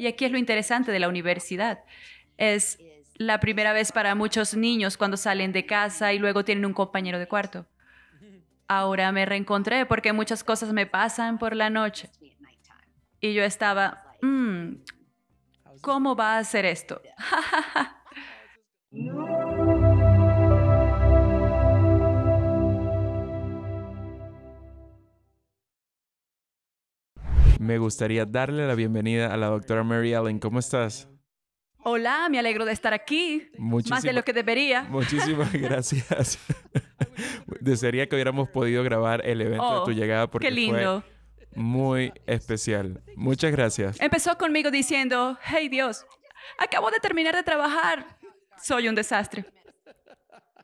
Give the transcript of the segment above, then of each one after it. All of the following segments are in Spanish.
Y aquí es lo interesante de la universidad. Es la primera vez para muchos niños cuando salen de casa y luego tienen un compañero de cuarto. Ahora me reencontré porque muchas cosas me pasan por la noche. Y yo estaba, mm, ¿cómo va a ser esto? me gustaría darle la bienvenida a la doctora Mary Allen. ¿Cómo estás? Hola, me alegro de estar aquí, más de lo que debería. Muchísimas gracias. Desearía que hubiéramos podido grabar el evento de tu oh, llegada porque fue muy especial. Muchas gracias. Empezó conmigo diciendo, hey Dios, acabo de terminar de trabajar, soy un desastre.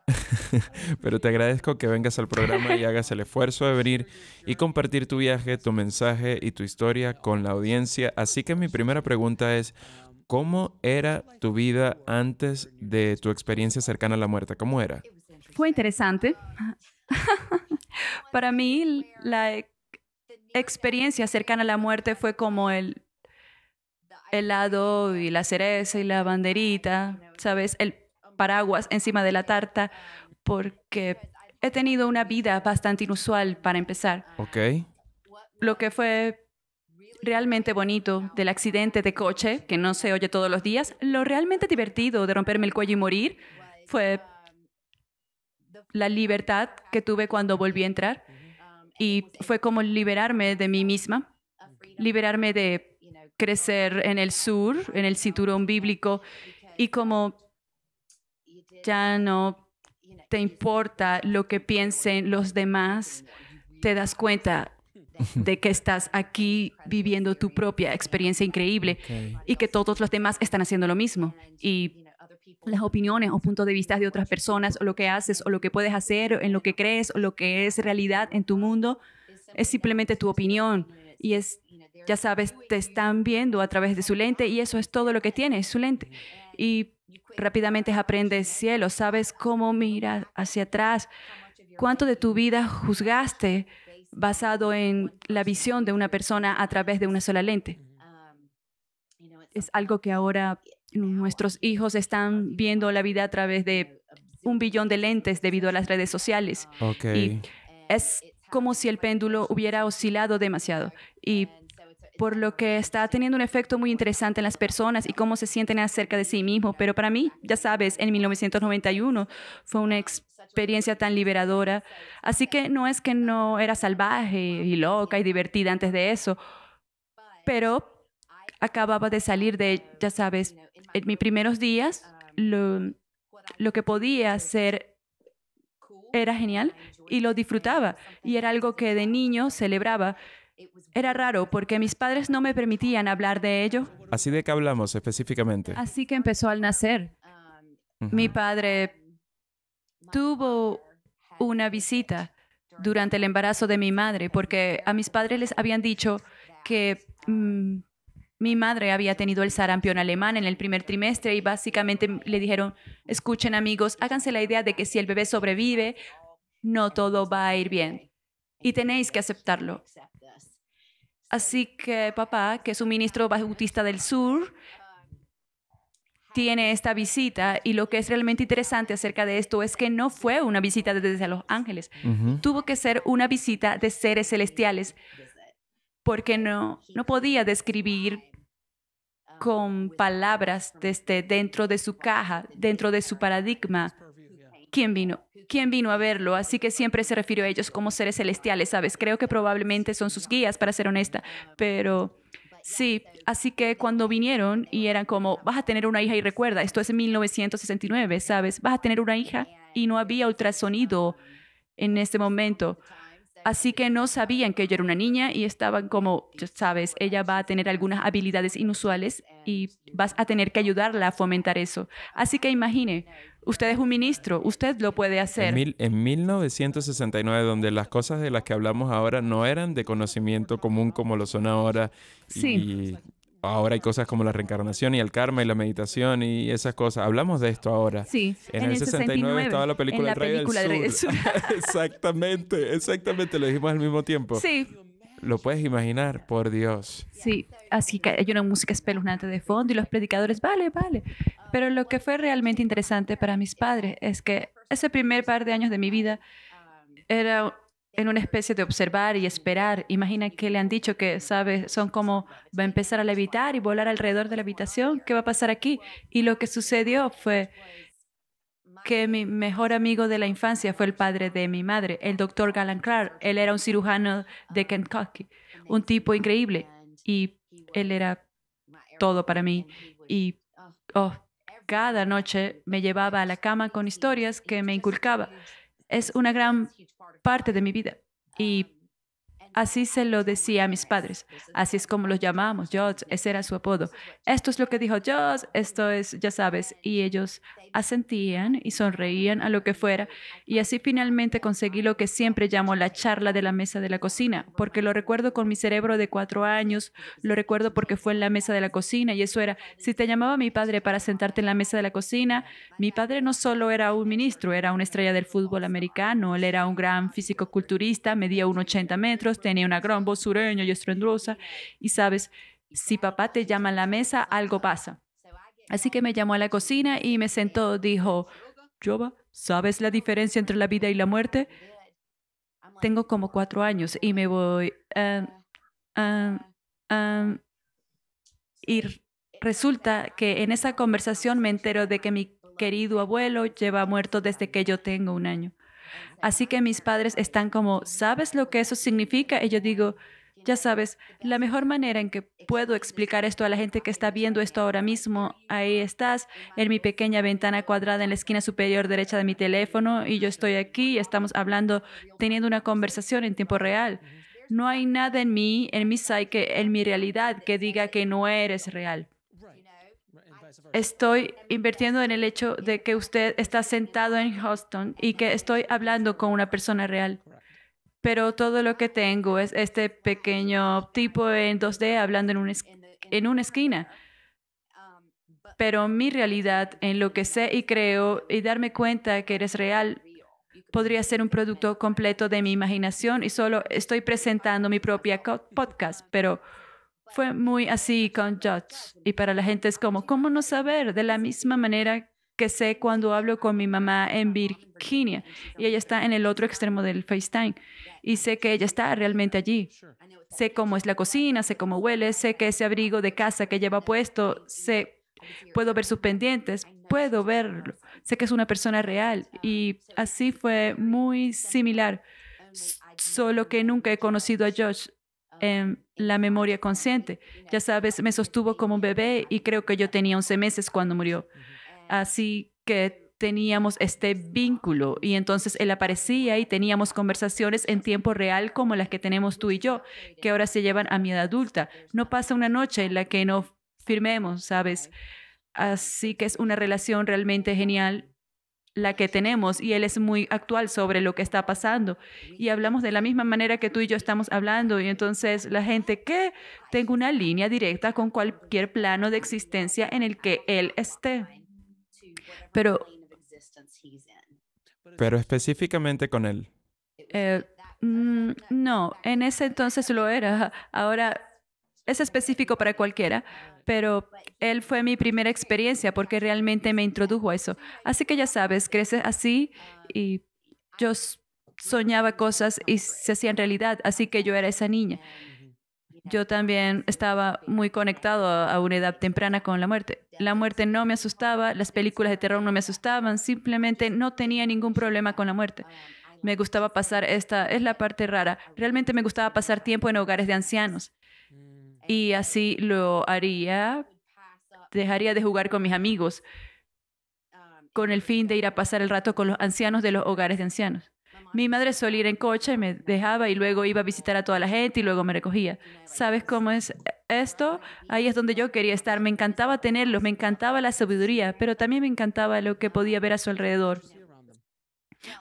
Pero te agradezco que vengas al programa y hagas el esfuerzo de venir y compartir tu viaje, tu mensaje y tu historia con la audiencia. Así que mi primera pregunta es, ¿cómo era tu vida antes de tu experiencia cercana a la muerte? ¿Cómo era? Fue interesante. Para mí, la experiencia cercana a la muerte fue como el helado y la cereza y la banderita, ¿sabes? El paraguas encima de la tarta porque he tenido una vida bastante inusual para empezar. Lo que fue realmente bonito del accidente de coche, que no se oye todos los días, lo realmente divertido de romperme el cuello y morir fue la libertad que tuve cuando volví a entrar y fue como liberarme de mí misma, liberarme de crecer en el sur, en el cinturón bíblico y como ya no te importa lo que piensen los demás, te das cuenta de que estás aquí viviendo tu propia experiencia increíble y que todos los demás están haciendo lo mismo. Y las opiniones o puntos de vista de otras personas o lo que haces o lo que puedes hacer o en lo que crees o lo que es realidad en tu mundo es simplemente tu opinión y es ya sabes te están viendo a través de su lente y eso es todo lo que tiene es su lente y rápidamente aprendes cielo, sabes cómo miras hacia atrás, cuánto de tu vida juzgaste basado en la visión de una persona a través de una sola lente. Es algo que ahora nuestros hijos están viendo la vida a través de un billón de lentes debido a las redes sociales. Y es como si el péndulo hubiera oscilado demasiado. Y por lo que está teniendo un efecto muy interesante en las personas y cómo se sienten acerca de sí mismos. Pero para mí, ya sabes, en 1991 fue una experiencia tan liberadora. Así que no es que no era salvaje y loca y divertida antes de eso, pero acababa de salir de, ya sabes, en mis primeros días, lo, que podía hacer era genial y lo disfrutaba y era algo que de niño celebraba. Era raro porque mis padres no me permitían hablar de ello. Así de que hablamos específicamente. Así que empezó al nacer. Um, mi padre um, tuvo una visita durante el embarazo de mi madre porque a mis padres les habían dicho que mm, mi madre había tenido el sarampión alemán en el primer trimestre y básicamente le dijeron, escuchen amigos, háganse la idea de que si el bebé sobrevive, no todo va a ir bien y tenéis que aceptarlo. Así que papá, que es un ministro bautista del sur, tiene esta visita y lo que es realmente interesante acerca de esto es que no fue una visita desde Los Ángeles, tuvo que ser una visita de seres celestiales porque no, no podía describir con palabras desde dentro de su caja, dentro de su paradigma, ¿Quién vino? ¿Quién vino a verlo? Así que siempre se refirió a ellos como seres celestiales, ¿sabes? Creo que probablemente son sus guías, para ser honesta, pero... Sí, así que cuando vinieron y eran como, vas a tener una hija y recuerda, esto es en 1969, ¿sabes? Vas a tener una hija y no había ultrasonido en este momento. Así que no sabían que yo era una niña y estaban como, sabes, ella va a tener algunas habilidades inusuales y vas a tener que ayudarla a fomentar eso. Así que imagine, Usted es un ministro, usted lo puede hacer. En, 1969, donde las cosas de las que hablamos ahora no eran de conocimiento común como lo son ahora. Sí. Y ahora hay cosas como la reencarnación y el karma y la meditación y esas cosas. Hablamos de esto ahora. Sí. En, el 69, estaba la película, en la película del Sur. exactamente, exactamente, lo dijimos al mismo tiempo. Sí, ¿Lo puedes imaginar? Por Dios. Sí, así que hay una música espeluznante de fondo y los predicadores, vale, vale. Pero lo que fue realmente interesante para mis padres es que ese primer par de años de mi vida era en una especie de observar y esperar. Imagina que le han dicho que, ¿sabes? Son como, va a empezar a levitar y volar alrededor de la habitación. ¿Qué va a pasar aquí? Y lo que sucedió fue que mi mejor amigo de la infancia fue el padre de mi madre, el doctor Galan Clark. Él era un cirujano de Kentucky, un tipo increíble. Y él era todo para mí. Y oh, cada noche me llevaba a la cama con historias que me inculcaba. Es una gran parte de mi vida. Y Así se lo decía a mis padres. Así es como los llamábamos, George, ese era su apodo. Esto es lo que dijo George, esto es, ya sabes. Y ellos asentían y sonreían a lo que fuera. Y así finalmente conseguí lo que siempre llamo la charla de la mesa de la cocina, porque lo recuerdo con mi cerebro de cuatro años, lo recuerdo porque fue en la mesa de la cocina y eso era, si te llamaba mi padre para sentarte en la mesa de la cocina, mi padre no solo era un ministro, era una estrella del fútbol americano, él era un gran físico culturista, medía un 80 metros, tenía una gran voz sureña y estruendosa, y sabes, si papá te llama a la mesa, algo pasa. Así que me llamó a la cocina y me sentó, dijo, Jova, ¿sabes la diferencia entre la vida y la muerte? Tengo como cuatro años y me voy... Em, em, em, y resulta que en esa conversación me entero de que mi querido abuelo lleva muerto desde que yo tengo un año. Así que mis padres están como, ¿sabes lo que eso significa? Y yo digo, ya sabes, la mejor manera en que puedo explicar esto a la gente que está viendo esto ahora mismo, ahí estás, en mi pequeña ventana cuadrada en la esquina superior derecha de mi teléfono, y yo estoy aquí y estamos hablando, teniendo una conversación en tiempo real. No hay nada en mí, en mi psyche, en mi realidad que diga que no eres real estoy invirtiendo en el hecho de que usted está sentado en Houston y que estoy hablando con una persona real. Pero todo lo que tengo es este pequeño tipo en 2D hablando en, un en una esquina. Pero mi realidad en lo que sé y creo y darme cuenta que eres real podría ser un producto completo de mi imaginación y solo estoy presentando mi propia podcast, pero fue muy así con Josh. Y para la gente es como, ¿cómo no saber? De la misma manera que sé cuando hablo con mi mamá en Virginia y ella está en el otro extremo del FaceTime y sé que ella está realmente allí. Sé cómo es la cocina, sé cómo huele, sé que ese abrigo de casa que lleva puesto, sé, puedo ver sus pendientes, puedo verlo, sé que es una persona real y así fue muy similar, solo que nunca he conocido a Josh. en la memoria consciente. Ya sabes, me sostuvo como un bebé y creo que yo tenía 11 meses cuando murió. Así que teníamos este vínculo y entonces él aparecía y teníamos conversaciones en tiempo real como las que tenemos tú y yo, que ahora se llevan a mi edad adulta. No pasa una noche en la que no firmemos, ¿sabes? Así que es una relación realmente genial la que tenemos y él es muy actual sobre lo que está pasando y hablamos de la misma manera que tú y yo estamos hablando y entonces la gente que tenga una línea directa con cualquier plano de existencia en el que él esté. Pero pero específicamente con él. Eh, mm, no, en ese entonces lo era. Ahora es específico para cualquiera, pero él fue mi primera experiencia porque realmente me introdujo a eso. Así que ya sabes, creces así y yo soñaba cosas y se hacían realidad, así que yo era esa niña. Yo también estaba muy conectado a una edad temprana con la muerte. La muerte no me asustaba, las películas de terror no me asustaban, simplemente no tenía ningún problema con la muerte. Me gustaba pasar, esta es la parte rara, realmente me gustaba pasar tiempo en hogares de ancianos y así lo haría, dejaría de jugar con mis amigos con el fin de ir a pasar el rato con los ancianos de los hogares de ancianos. Mi madre solía ir en coche y me dejaba y luego iba a visitar a toda la gente y luego me recogía. ¿Sabes cómo es esto? Ahí es donde yo quería estar. Me encantaba tenerlos, me encantaba la sabiduría, pero también me encantaba lo que podía ver a su alrededor.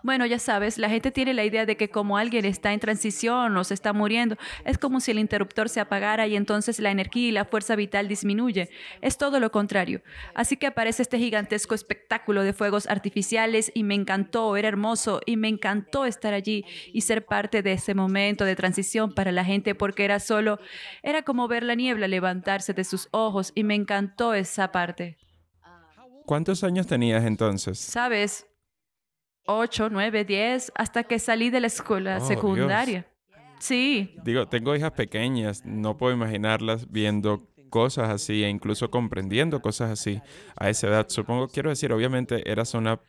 Bueno, ya sabes, la gente tiene la idea de que como alguien está en transición o se está muriendo, es como si el interruptor se apagara y entonces la energía y la fuerza vital disminuye. Es todo lo contrario. Así que aparece este gigantesco espectáculo de fuegos artificiales y me encantó, era hermoso y me encantó estar allí y ser parte de ese momento de transición para la gente porque era solo, era como ver la niebla levantarse de sus ojos y me encantó esa parte. ¿Cuántos años tenías entonces? Sabes, 8, 9, 10, hasta que salí de la escuela oh, secundaria. Sí. Digo, tengo hijas pequeñas, no puedo imaginarlas viendo cosas así e incluso comprendiendo cosas así a esa edad. Supongo, quiero decir, obviamente eras una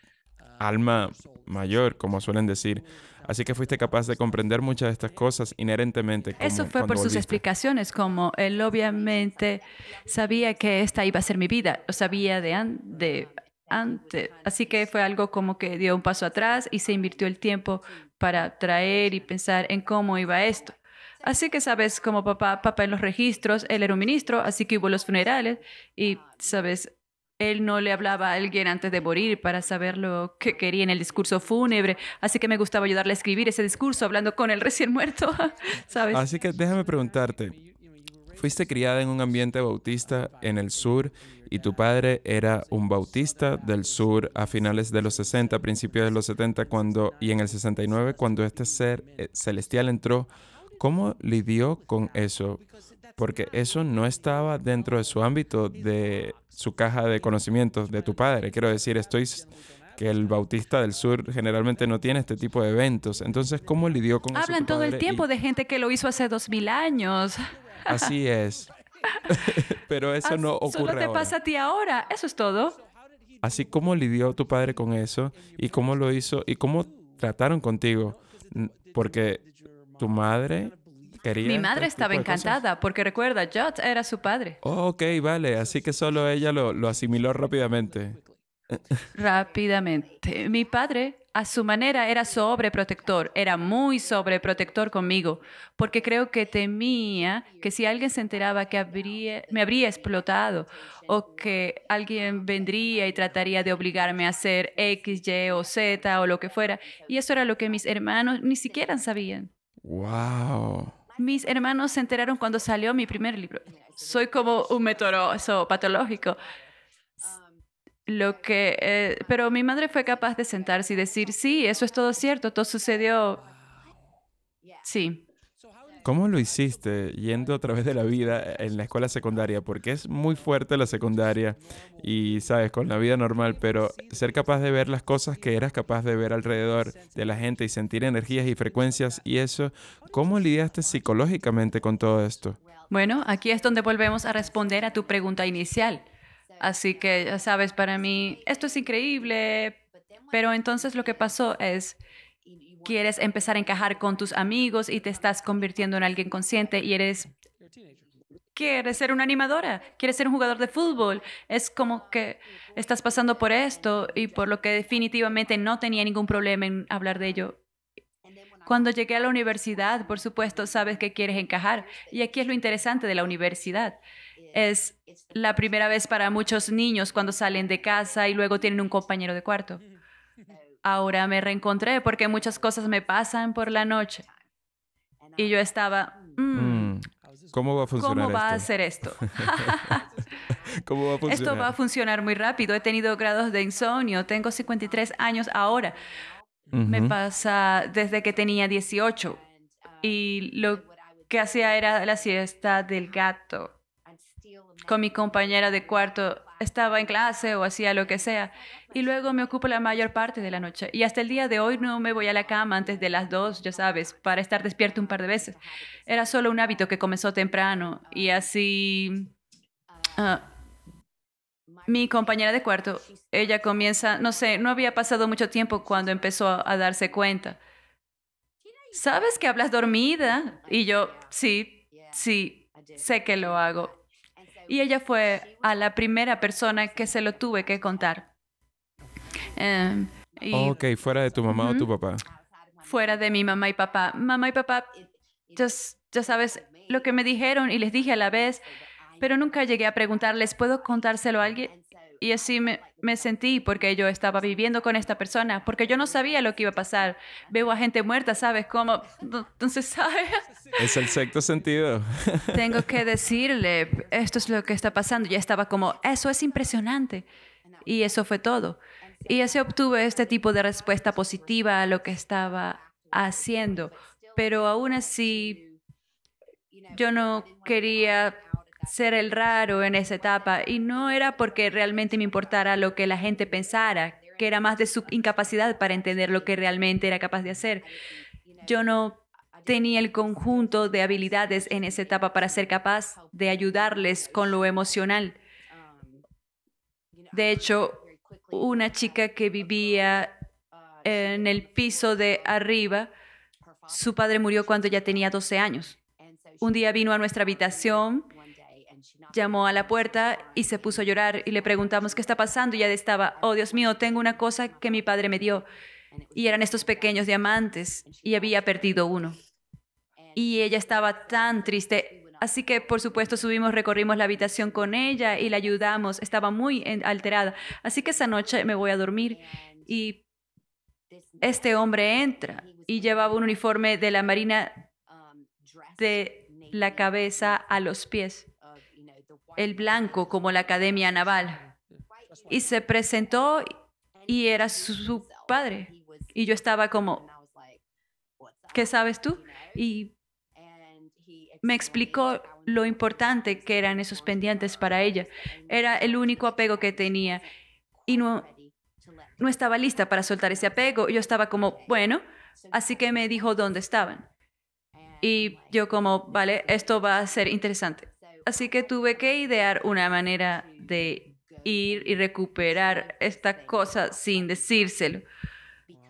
alma mayor, como suelen decir. Así que fuiste capaz de comprender muchas de estas cosas inherentemente. Eso fue por sus explicaciones, como él obviamente sabía que esta iba a ser mi vida, lo sabía de, de antes. Así que fue algo como que dio un paso atrás y se invirtió el tiempo para traer y pensar en cómo iba esto. Así que, sabes, como papá, papá en los registros, él era un ministro, así que hubo los funerales y, sabes, él no le hablaba a alguien antes de morir para saber lo que quería en el discurso fúnebre, así que me gustaba ayudarle a escribir ese discurso hablando con el recién muerto, ¿sabes? Así que déjame preguntarte, Fuiste criada en un ambiente bautista en el sur y tu padre era un bautista del sur a finales de los 60, principios de los 70 cuando, y en el 69 cuando este ser eh, celestial entró. ¿Cómo lidió con eso? Porque eso no estaba dentro de su ámbito, de su caja de conocimientos, de tu padre. Quiero decir, estoy que el bautista del sur generalmente no tiene este tipo de eventos. Entonces, ¿cómo lidió con eso? Hablan todo el tiempo de gente que lo hizo hace dos años. Así es. Pero eso no ocurre. Solo te pasa a ti ahora, eso es todo. Así como lidió tu padre con eso y cómo lo hizo y cómo trataron contigo, porque tu madre quería... Mi este madre estaba encantada, porque recuerda, Jot era su padre. ok, vale, así que solo ella lo asimiló rápidamente. Rápidamente. Mi padre a su manera era sobreprotector, era muy sobreprotector conmigo, porque creo que temía que si alguien se enteraba que habría, me habría explotado o que alguien vendría y trataría de obligarme a hacer X, Y o Z o lo que fuera, y eso era lo que mis hermanos ni siquiera sabían. ¡Wow! Mis hermanos se enteraron cuando salió mi primer libro. Soy como un metoroso patológico lo que, eh, pero mi madre fue capaz de sentarse y decir, sí, eso es todo cierto, todo sucedió. Sí. ¿Cómo lo hiciste yendo a través de la vida en la escuela secundaria? Porque es muy fuerte la secundaria y, sabes, con la vida normal, pero ser capaz de ver las cosas que eras capaz de ver alrededor de la gente y sentir energías y frecuencias y eso, ¿cómo lidiaste psicológicamente con todo esto? Bueno, aquí es donde volvemos a responder a tu pregunta inicial. Así que, ya sabes, para mí esto es increíble, pero entonces lo que pasó es, quieres empezar a encajar con tus amigos y te estás convirtiendo en alguien consciente y eres... Quieres ser una animadora, quieres ser un jugador de fútbol. Es como que estás pasando por esto y por lo que definitivamente no tenía ningún problema en hablar de ello. Cuando llegué a la universidad, por supuesto, sabes que quieres encajar. Y aquí es lo interesante de la universidad es la primera vez para muchos niños cuando salen de casa y luego tienen un compañero de cuarto. Ahora me reencontré porque muchas cosas me pasan por la noche. Y yo estaba, mm, mm, ¿cómo va a funcionar ¿cómo va a hacer esto? ¿Cómo va a funcionar? Esto va a funcionar muy rápido. He tenido grados de insomnio, tengo 53 años ahora. Me pasa desde que tenía 18. Y lo que hacía era la siesta del gato con mi compañera de cuarto estaba en clase o hacía lo que sea. Y luego me ocupo la mayor parte de la noche. Y hasta el día de hoy no me voy a la cama antes de las dos, ya sabes, para estar despierto un par de veces. Era solo un hábito que comenzó temprano. Y así... Ah, mi compañera de cuarto, ella comienza, no sé, no había pasado mucho tiempo cuando empezó a darse cuenta. ¿Sabes que hablas dormida? Y yo, sí, sí, sé que lo hago. Y ella fue a la primera persona que se lo tuve que contar. Em, ok, fuera de tu mamá o tu papá. Fuera de mi mamá y papá. Mamá y papá, ya sabes lo que me dijeron y les dije a la vez, pero nunca llegué a preguntarles, ¿puedo contárselo a alguien? Y así me, sentí porque yo estaba viviendo con esta persona, porque yo no sabía lo que iba a pasar. Veo a gente muerta, ¿sabes cómo? Entonces, ¿sabes? Es el sexto sentido. Tengo que decirle, esto es lo que está pasando. Ya estaba como, eso es impresionante. Y eso fue todo. Y así obtuve este tipo de respuesta positiva a lo que estaba haciendo. Pero aún así, yo no quería ser el raro en esa etapa y no era porque realmente me importara lo que la gente pensara, que era más de su incapacidad para entender lo que realmente era capaz de hacer. Yo no tenía el conjunto de habilidades en esa etapa para ser capaz de ayudarles con lo emocional. De hecho, una chica que vivía en el piso de arriba, su padre murió cuando ya tenía 12 años. Un día vino a nuestra habitación Llamó a la puerta y se puso a llorar y le preguntamos qué está pasando y ya estaba, oh Dios mío, tengo una cosa que mi padre me dio. Y eran estos pequeños diamantes y había perdido uno. Y ella estaba tan triste. Así que, por supuesto, subimos, recorrimos la habitación con ella y la ayudamos. Estaba muy alterada. Así que esa noche me voy a dormir y este hombre entra y llevaba un uniforme de la Marina de la cabeza a los pies el blanco como la Academia Naval. Y se presentó y era su padre. Y yo estaba como, ¿qué sabes tú? Y me explicó lo importante que eran esos pendientes para ella. Era el único apego que tenía y no, no estaba lista para soltar ese apego. Yo estaba como, bueno, así que me dijo dónde estaban. Y yo como, vale, esto va a ser interesante. Así que tuve que idear una manera de ir y recuperar esta cosa sin decírselo,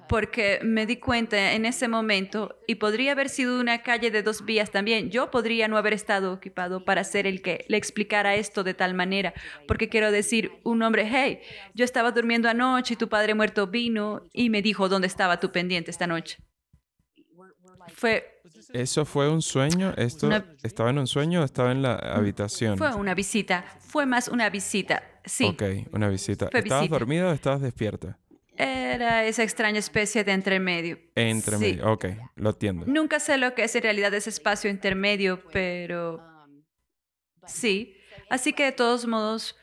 porque me di cuenta en ese momento y podría haber sido una calle de dos vías también. Yo podría no haber estado ocupado para ser el que le explicara esto de tal manera, porque quiero decir, un hombre, hey, yo estaba durmiendo anoche y tu padre muerto vino y me dijo dónde estaba tu pendiente esta noche. Pues ¿Eso fue un sueño? ¿Esto estaba en un sueño o estaba en la habitación? Fue una visita. Fue más una visita. Sí. Ok, una visita. ¿Estabas dormida o estabas despierta? Era esa extraña especie de entremedio. Entremedio, ok, lo entiendo. Nunca sé lo que es en realidad ese espacio intermedio, pero. Sí. Así que de todos modos,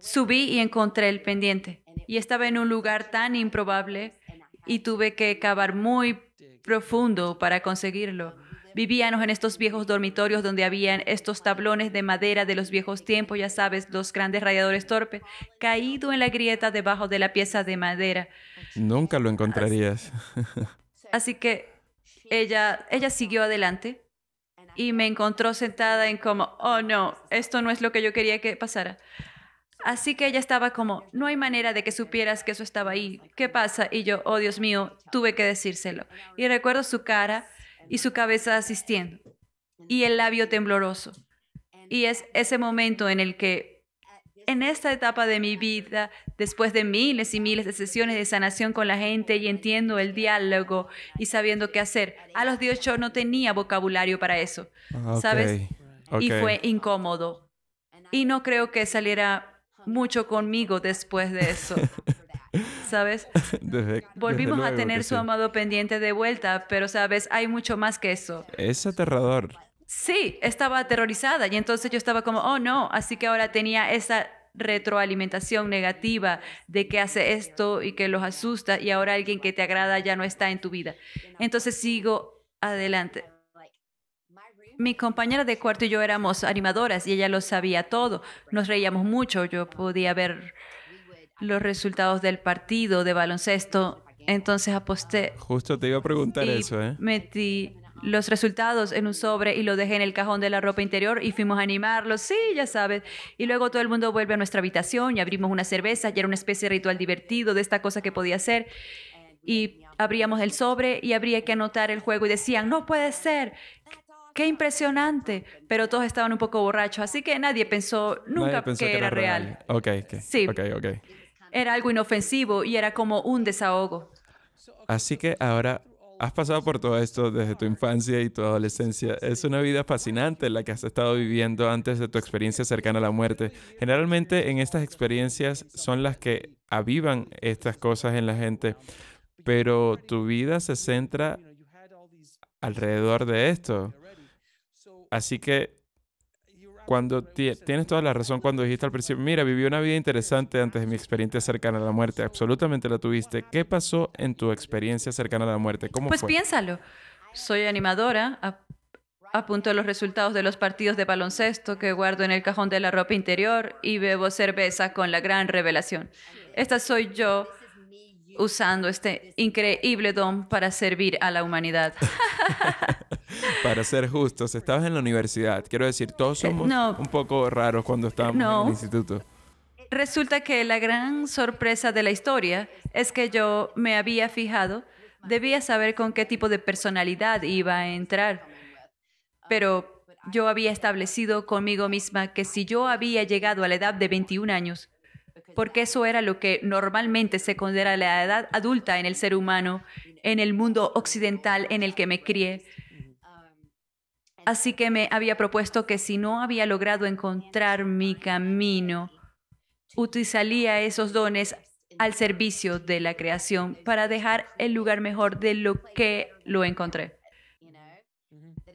subí y encontré el pendiente. Y estaba en un lugar tan improbable y tuve que cavar muy profundo para conseguirlo. Vivíamos en estos viejos dormitorios donde habían estos tablones de madera de los viejos tiempos, ya sabes, los grandes radiadores torpes, caído en la grieta debajo de la pieza de madera. Nunca lo encontrarías. Así, así que ella, ella siguió adelante y me encontró sentada en como, oh no, esto no es lo que yo quería que pasara. Así que ella estaba como, no hay manera de que supieras que eso estaba ahí. ¿Qué pasa? Y yo, oh Dios mío, tuve que decírselo. Y recuerdo su cara y su cabeza asistiendo y el labio tembloroso. Y es ese momento en el que, en esta etapa de mi vida, después de miles y miles de sesiones de sanación con la gente y entiendo el diálogo y sabiendo qué hacer, a los 18 no tenía vocabulario para eso, ah, ¿sabes? Y fue incómodo. Y no creo que saliera mucho conmigo después de eso. ¿Sabes? Volvimos a tener su amado pendiente de vuelta, pero sabes, hay mucho más que eso. Es aterrador. Sí, estaba aterrorizada y entonces yo estaba como, oh no, así que ahora tenía esa retroalimentación negativa de que hace esto y que los asusta y ahora alguien que te agrada ya no está en tu vida. Entonces sigo adelante. Mi compañera de cuarto y yo éramos animadoras y ella lo sabía todo. Nos reíamos mucho. Yo podía ver los resultados del partido de baloncesto. Entonces aposté. Justo te iba a preguntar eso, ¿eh? Metí los resultados en un sobre y lo dejé en el cajón de la ropa interior y fuimos a animarlos, sí, ya sabes. Y luego todo el mundo vuelve a nuestra habitación y abrimos una cerveza y era una especie de ritual divertido de esta cosa que podía hacer. Y abríamos el sobre y habría que anotar el juego y decían, no puede ser, qué impresionante. Pero todos estaban un poco borrachos, así que nadie pensó nunca que, era, real. Sí. era algo inofensivo y era como un desahogo. Así que ahora has pasado por todo esto desde tu infancia y tu adolescencia. Es una vida fascinante la que has estado viviendo antes de tu experiencia cercana a la muerte. Generalmente en estas experiencias son las que avivan estas cosas en la gente, pero tu vida se centra alrededor de esto. Así que cuando tienes toda la razón cuando dijiste al principio, mira, viví una vida interesante antes de mi experiencia cercana a la muerte, absolutamente la tuviste. ¿Qué pasó en tu experiencia cercana a la muerte? ¿Cómo pues piénsalo. Soy animadora, apunto los resultados de los partidos de baloncesto que guardo en el cajón de la ropa interior y bebo cerveza con la gran revelación. Esta soy yo usando este increíble don para servir a la humanidad. para ser justos, estabas en la universidad. Quiero decir, todos eh, somos un poco raros cuando estábamos en el instituto. Resulta que la gran sorpresa de la historia es que yo me había fijado, debía saber con qué tipo de personalidad iba a entrar, pero yo había establecido conmigo misma que si yo había llegado a la edad de 21 años, porque eso era lo que normalmente se considera la edad adulta en el ser humano, en el mundo occidental en el que me crié, Así que me había propuesto que si no había logrado encontrar mi camino, utilizaría esos dones al servicio de la creación para dejar el lugar mejor de lo que lo encontré.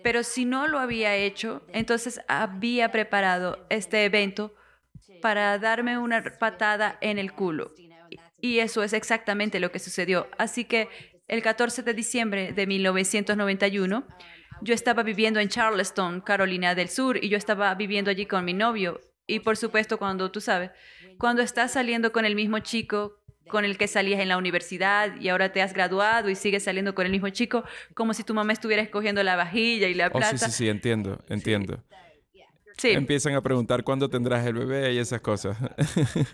Pero si no lo había hecho, entonces había preparado este evento para darme una patada en el culo. Y eso es exactamente lo que sucedió. Así que el 14 de diciembre de 1991, yo estaba viviendo en Charleston, Carolina del Sur, y yo estaba viviendo allí con mi novio. Y por supuesto, cuando tú sabes, cuando estás saliendo con el mismo chico con el que salías en la universidad y ahora te has graduado y sigues saliendo con el mismo chico, como si tu mamá estuviera escogiendo la vajilla y la plata. Oh, sí, sí, sí, entiendo, entiendo. Sí. Empiezan a preguntar cuándo tendrás el bebé y esas cosas.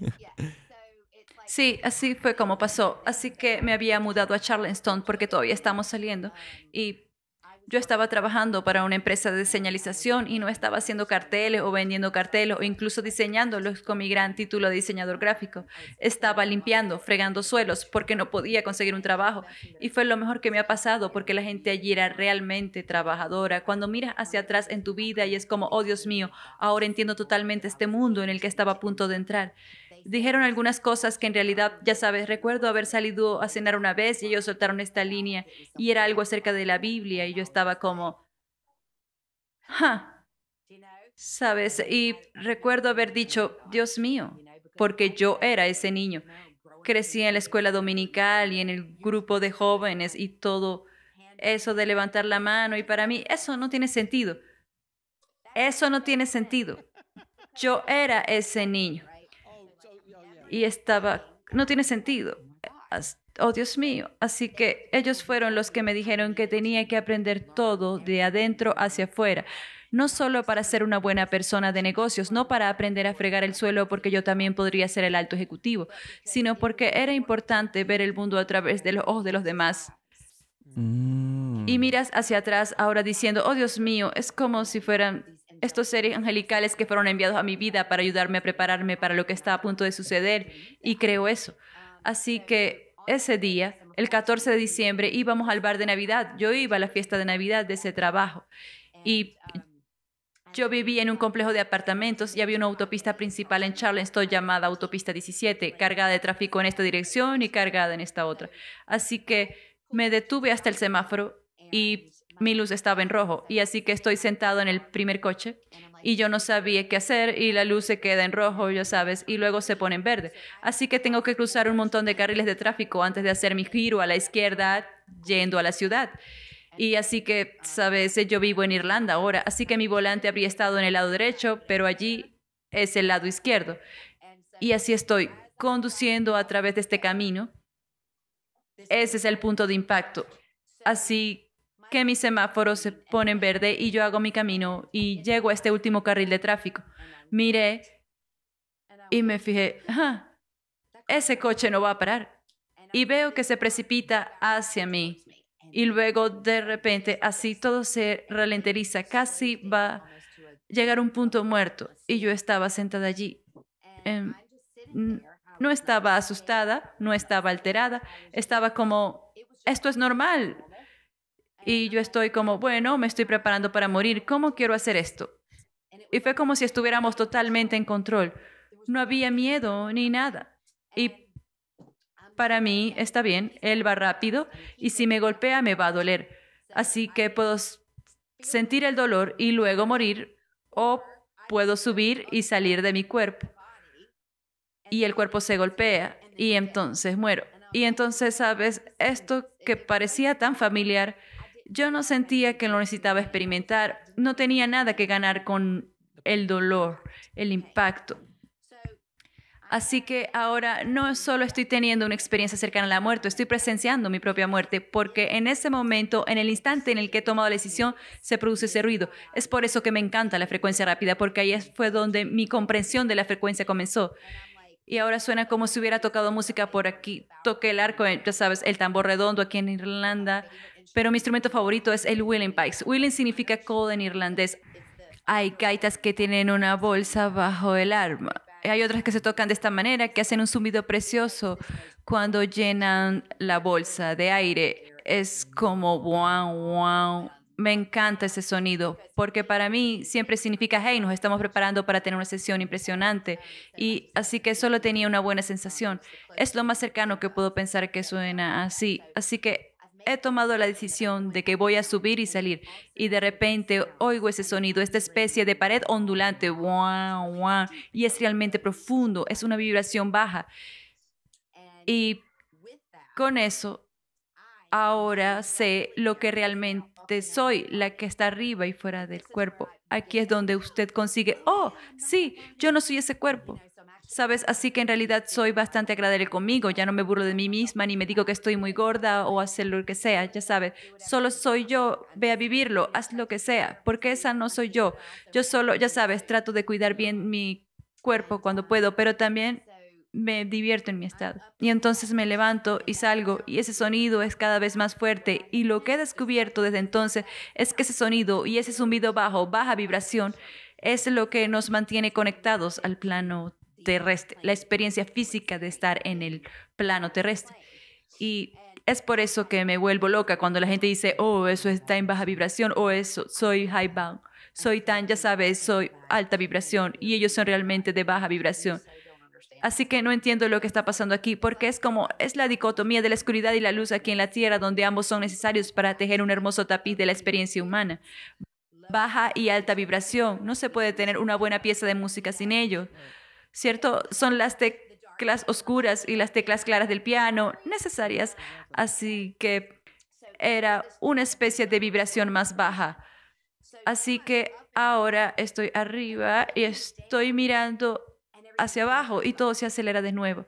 Sí, así fue como pasó. Así que me había mudado a Charleston porque todavía estamos saliendo. Y yo estaba trabajando para una empresa de señalización y no estaba haciendo carteles o vendiendo carteles o incluso diseñándolos con mi gran título de diseñador gráfico. Estaba limpiando, fregando suelos porque no podía conseguir un trabajo y fue lo mejor que me ha pasado porque la gente allí era realmente trabajadora. Cuando miras hacia atrás en tu vida y es como, oh Dios mío, ahora entiendo totalmente este mundo en el que estaba a punto de entrar. Dijeron algunas cosas que en realidad, ya sabes, recuerdo haber salido a cenar una vez y ellos soltaron esta línea y era algo acerca de la Biblia y yo estaba como, sabes, y recuerdo haber dicho, Dios mío, porque yo era ese niño. Crecí en la escuela dominical y en el grupo de jóvenes y todo eso de levantar la mano y para mí eso no tiene sentido. Eso no tiene sentido. Yo era ese niño y estaba, no tiene sentido. Oh Dios mío, así que ellos fueron los que me dijeron que tenía que aprender todo de adentro hacia afuera, no solo para ser una buena persona de negocios, no para aprender a fregar el suelo porque yo también podría ser el alto ejecutivo, sino porque era importante ver el mundo a través de los ojos de los demás. Mm. Y miras hacia atrás ahora diciendo, oh Dios mío, es como si fueran estos seres angelicales que fueron enviados a mi vida para ayudarme a prepararme para lo que está a punto de suceder y creo eso. Así que ese día, el 14 de diciembre, íbamos al bar de Navidad. Yo iba a la fiesta de Navidad de ese trabajo y yo vivía en un complejo de apartamentos y había una autopista principal en Charleston llamada Autopista 17, cargada de tráfico en esta dirección y cargada en esta otra. Así que me detuve hasta el semáforo y mi luz estaba en rojo y así que estoy sentado en el primer coche y yo no sabía qué hacer y la luz se queda en rojo, ya sabes, y luego se pone en verde. Así que tengo que cruzar un montón de carriles de tráfico antes de hacer mi giro a la izquierda yendo a la ciudad. Y así que, sabes, yo vivo en Irlanda ahora, así que mi volante habría estado en el lado derecho, pero allí es el lado izquierdo. Y así estoy conduciendo a través de este camino. Ese es el punto de impacto. Así que mis semáforos se ponen verde y yo hago mi camino y llego a este último carril de tráfico. Miré y me fijé, ah, ese coche no va a parar. Y veo que se precipita hacia mí. Y luego de repente así todo se ralentiza, casi va a llegar a un punto muerto y yo estaba sentada allí. Em, no estaba asustada, no estaba alterada, estaba como, esto es normal, y yo estoy como, bueno, me estoy preparando para morir, ¿cómo quiero hacer esto? Y fue como si estuviéramos totalmente en control. No había miedo ni nada. Y para mí está bien, él va rápido y si me golpea me va a doler. Así que puedo sentir el dolor y luego morir o puedo subir y salir de mi cuerpo. Y el cuerpo se golpea y entonces muero. Y entonces, ¿sabes? Esto que parecía tan familiar yo no sentía que lo necesitaba experimentar, no tenía nada que ganar con el dolor, el impacto. Así que ahora no solo estoy teniendo una experiencia cercana a la muerte, estoy presenciando mi propia muerte, porque en ese momento, en el instante en el que he tomado la decisión, se produce ese ruido. Es por eso que me encanta la frecuencia rápida, porque ahí fue donde mi comprensión de la frecuencia comenzó. Y ahora suena como si hubiera tocado música por aquí. Toqué el arco, ya sabes, el tambor redondo aquí en Irlanda pero mi instrumento favorito es el Willing Pikes. Willing significa codo en irlandés. Hay gaitas que tienen una bolsa bajo el arma. Hay otras que se tocan de esta manera, que hacen un zumbido precioso cuando llenan la bolsa de aire. Es como wow, wow. Me encanta ese sonido, porque para mí siempre significa, hey, nos estamos preparando para tener una sesión impresionante. Y así que solo tenía una buena sensación. Es lo más cercano que puedo pensar que suena así. Así que he tomado la decisión de que voy a subir y salir. Y de repente oigo ese sonido, esta especie de pared ondulante, y es realmente profundo, es una vibración baja. Y con eso, ahora sé lo que realmente soy, la que está arriba y fuera del cuerpo. Aquí es donde usted consigue, oh, sí, yo no soy ese cuerpo. ¿Sabes? Así que en realidad soy bastante agradable conmigo, ya no me burlo de mí misma ni me digo que estoy muy gorda o hacer lo que sea, ya sabes, solo soy yo, ve a vivirlo, haz lo que sea, porque esa no soy yo. Yo solo, ya sabes, trato de cuidar bien mi cuerpo cuando puedo, pero también me divierto en mi estado. Y entonces me levanto y salgo y ese sonido es cada vez más fuerte y lo que he descubierto desde entonces es que ese sonido y ese zumbido bajo, baja vibración, es lo que nos mantiene conectados al plano terrestre, la experiencia física de estar en el plano terrestre. Y es por eso que me vuelvo loca cuando la gente dice, oh, eso está en baja vibración, o oh, eso, soy high bound. soy tan, ya sabes, soy alta vibración, y ellos son realmente de baja vibración. Así que no entiendo lo que está pasando aquí, porque es como, es la dicotomía de la oscuridad y la luz aquí en la tierra, donde ambos son necesarios para tejer un hermoso tapiz de la experiencia humana. Baja y alta vibración, no se puede tener una buena pieza de música sin ellos. ¿cierto? Son las teclas oscuras y las teclas claras del piano necesarias, así que era una especie de vibración más baja. Así que ahora estoy arriba y estoy mirando hacia abajo y todo se acelera de nuevo.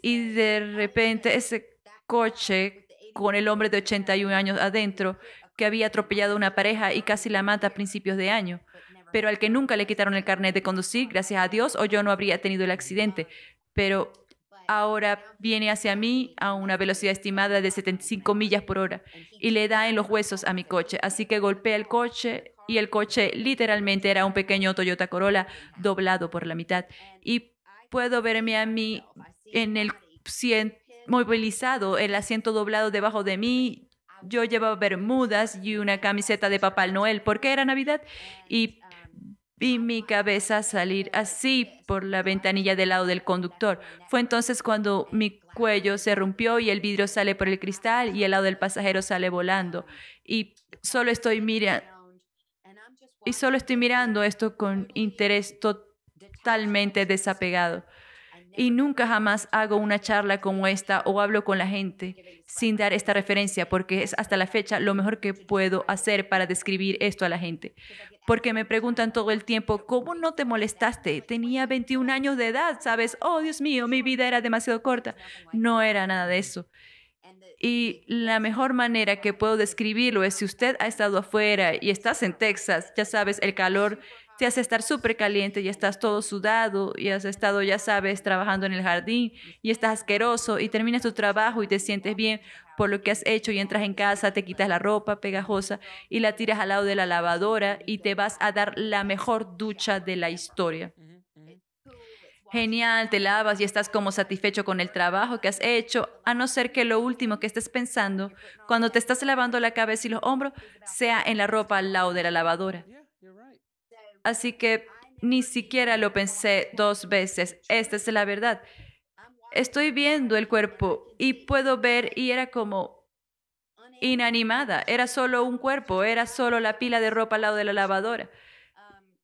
Y de repente ese coche con el hombre de 81 años adentro que había atropellado a una pareja y casi la mata a principios de año pero al que nunca le quitaron el carnet de conducir, gracias a Dios, o yo no habría tenido el accidente. Pero ahora viene hacia mí a una velocidad estimada de 75 millas por hora y le da en los huesos a mi coche. Así que golpea el coche y el coche literalmente era un pequeño Toyota Corolla doblado por la mitad. Y puedo verme a mí en el movilizado, el asiento doblado debajo de mí. Yo llevaba bermudas y una camiseta de Papá Noel porque era Navidad y y mi cabeza salir así por la ventanilla del lado del conductor. Fue entonces cuando mi cuello se rompió y el vidrio sale por el cristal y el lado del pasajero sale volando. Y solo estoy mirando. Y solo estoy mirando esto con interés totalmente desapegado. Y nunca jamás hago una charla como esta o hablo con la gente sin dar esta referencia, porque es hasta la fecha lo mejor que puedo hacer para describir esto a la gente. Porque me preguntan todo el tiempo, ¿cómo no te molestaste? Tenía 21 años de edad, ¿sabes? Oh, Dios mío, mi vida era demasiado corta. No era nada de eso. Y la mejor manera que puedo describirlo es si usted ha estado afuera y estás en Texas, ya sabes, el calor te hace estar súper caliente y estás todo sudado y has estado, ya sabes, trabajando en el jardín y estás asqueroso y terminas tu trabajo y te sientes bien por lo que has hecho y entras en casa, te quitas la ropa pegajosa y la tiras al lado de la lavadora y te vas a dar la mejor ducha de la historia. Genial, te lavas y estás como satisfecho con el trabajo que has hecho, a no ser que lo último que estés pensando cuando te estás lavando la cabeza y los hombros sea en la ropa al lado de la lavadora. Así que ni siquiera lo pensé dos veces. Esta es la verdad. Estoy viendo el cuerpo y puedo ver y era como inanimada. Era solo un cuerpo, era solo la pila de ropa al lado de la lavadora. Um,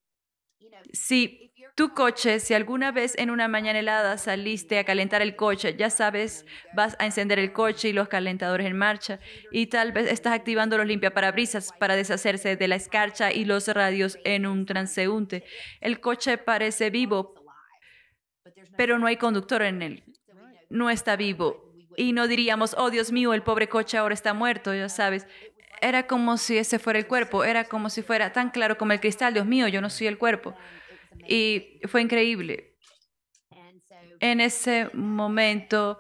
sí. Tu coche, si alguna vez en una mañana helada saliste a calentar el coche, ya sabes, vas a encender el coche y los calentadores en marcha. Y tal vez estás activando los limpiaparabrisas para deshacerse de la escarcha y los radios en un transeúnte. El coche parece vivo, pero no hay conductor en él. No está vivo. Y no diríamos, oh Dios mío, el pobre coche ahora está muerto, ya sabes era como si ese fuera el cuerpo, era como si fuera tan claro como el cristal, Dios mío, yo no soy el cuerpo. Y fue increíble. En ese momento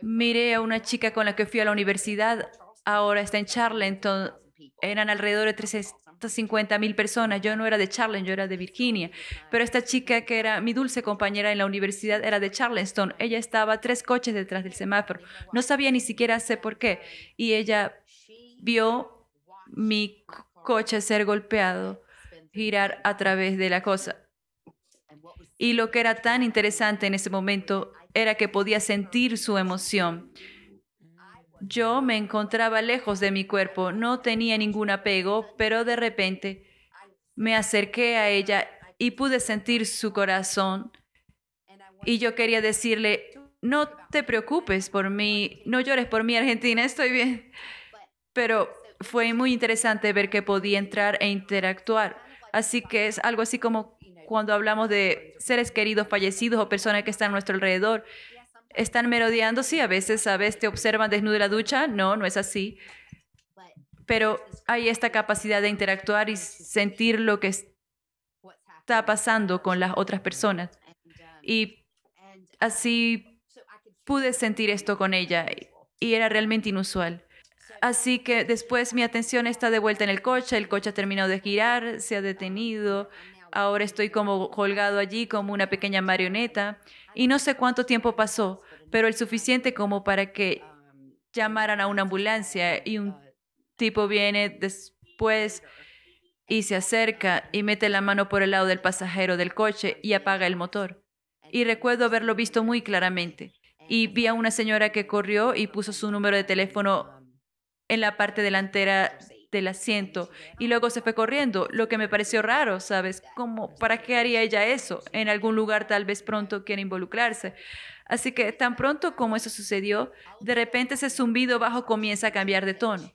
miré a una chica con la que fui a la universidad, ahora está en Charleston, eran alrededor de 350 mil personas. Yo no era de Charleston, yo era de Virginia. Pero esta chica que era mi dulce compañera en la universidad era de Charleston. Ella estaba tres coches detrás del semáforo. No sabía ni siquiera sé por qué. Y ella vio mi coche ser golpeado, girar a través de la cosa. Y lo que era tan interesante en ese momento era que podía sentir su emoción. Yo me encontraba lejos de mi cuerpo, no tenía ningún apego, pero de repente me acerqué a ella y pude sentir su corazón. Y yo quería decirle, no te preocupes por mí, no llores por mí, Argentina, estoy bien. Pero fue muy interesante ver que podía entrar e interactuar. Así que es algo así como cuando hablamos de seres queridos fallecidos o personas que están a nuestro alrededor. Están merodeando, sí, a veces, a veces te observan desnudo de la ducha, no, no es así. Pero hay esta capacidad de interactuar y sentir lo que está pasando con las otras personas. Y así pude sentir esto con ella y era realmente inusual. Así que después mi atención está de vuelta en el coche, el coche ha terminado de girar, se ha detenido, Ahora estoy como colgado allí como una pequeña marioneta y no sé cuánto tiempo pasó, pero el suficiente como para que llamaran a una ambulancia y un tipo viene después y se acerca y mete la mano por el lado del pasajero del coche y apaga el motor. Y recuerdo haberlo visto muy claramente. Y vi a una señora que corrió y puso su número de teléfono en la parte delantera del asiento y luego se fue corriendo, lo que me pareció raro, ¿sabes? Como, ¿para qué haría ella eso? En algún lugar tal vez pronto quiere involucrarse. Así que tan pronto como eso sucedió, de repente ese zumbido bajo comienza a cambiar de tono.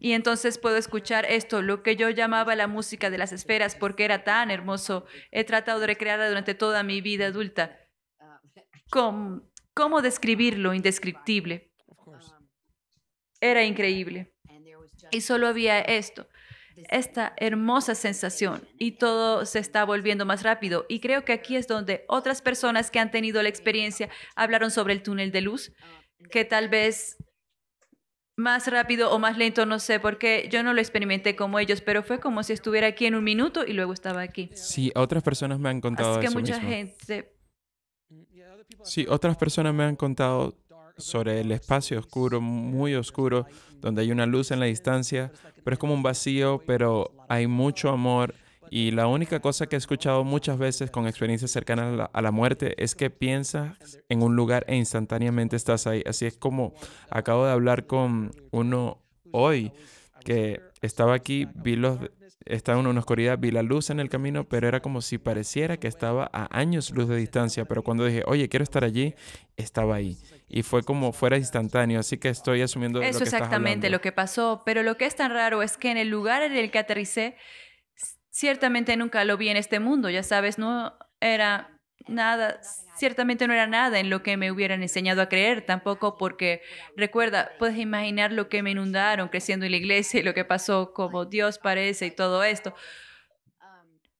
Y entonces puedo escuchar esto, lo que yo llamaba la música de las esferas, porque era tan hermoso. He tratado de recrearla durante toda mi vida adulta. ¿Cómo, cómo indescriptible? Era increíble y solo había esto, esta hermosa sensación y todo se está volviendo más rápido. Y creo que aquí es donde otras personas que han tenido la experiencia hablaron sobre el túnel de luz, ah, que tal vez más rápido o más lento, no sé, porque yo no lo experimenté como ellos, pero fue como si estuviera aquí en un minuto y luego estaba aquí. Sí, otras personas me han contado que eso mucha gente. Mm, sí, otras personas me han contado sobre el espacio oscuro, muy oscuro, donde hay una luz en la distancia, pero es como un vacío, pero hay mucho amor. Y la única cosa que he escuchado muchas veces con experiencias cercanas a la, muerte es que piensas en un lugar e instantáneamente estás ahí. Así es como acabo de hablar con uno hoy que estaba aquí, vi los estaba en una oscuridad, vi la luz en el camino, pero era como si pareciera que estaba a años luz de distancia, pero cuando dije, oye, quiero estar allí, estaba ahí. Y fue como fuera instantáneo, así que estoy asumiendo... Eso lo exactamente lo que pasó, pero lo que es tan raro es que en el lugar en el que aterricé, ciertamente nunca lo vi en este mundo, ya sabes, no era nada, ciertamente no era nada en lo que me hubieran enseñado a creer, tampoco porque, recuerda, puedes imaginar lo que me inundaron creciendo en la iglesia y lo que pasó, como Dios parece y todo esto.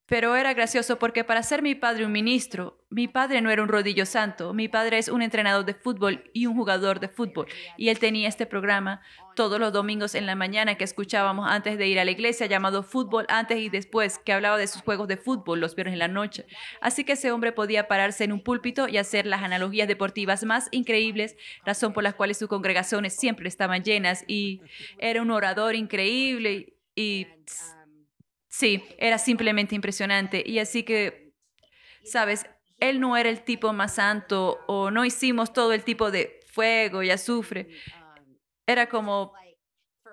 Pero era gracioso porque para ser mi padre un ministro, mi padre no era un rodillo santo, mi padre es un entrenador de fútbol y un jugador de fútbol. Y él tenía este programa todos los domingos en la mañana que escuchábamos antes de ir a la iglesia llamado Fútbol antes y después, que hablaba de sus juegos de fútbol los viernes en la noche. Así que ese hombre podía pararse en un púlpito y hacer las analogías deportivas más increíbles, razón por la cual sus congregaciones siempre estaban llenas y era un orador increíble y Sí, era simplemente impresionante. Y así que, sabes, él no era el tipo más santo o no hicimos todo el tipo de fuego y azufre. Era como,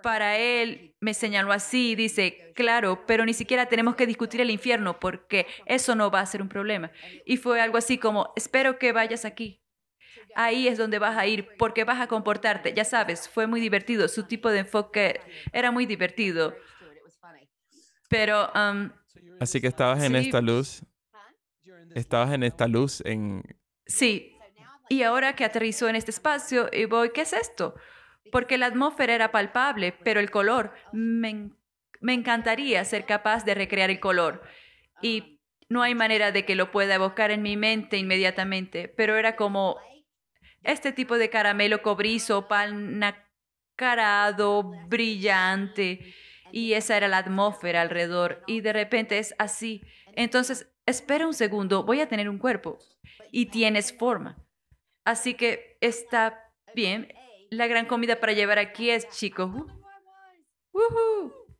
para él me señaló así, y dice, claro, pero ni siquiera tenemos que discutir el infierno porque eso no va a ser un problema. Y fue algo así como, espero que vayas aquí. Ahí es donde vas a ir porque vas a comportarte. Ya sabes, fue muy divertido. Su tipo de enfoque era muy divertido. Pero... Um, Así que estabas en esta luz. Estabas en esta luz en... Sí. Y ahora que aterrizo en este espacio y voy, ¿qué es esto? Porque la atmósfera era palpable, pero el color, me, me encantaría ser capaz de recrear el color. Um, y no hay manera de que lo pueda evocar en mi mente inmediatamente, pero era como este tipo de caramelo cobrizo, pan nacarado, brillante y esa era la atmósfera alrededor. Y de repente es así. Entonces, espera un segundo, voy a tener un cuerpo. Y tienes forma. Así que está bien. La gran comida para llevar aquí es, Chico.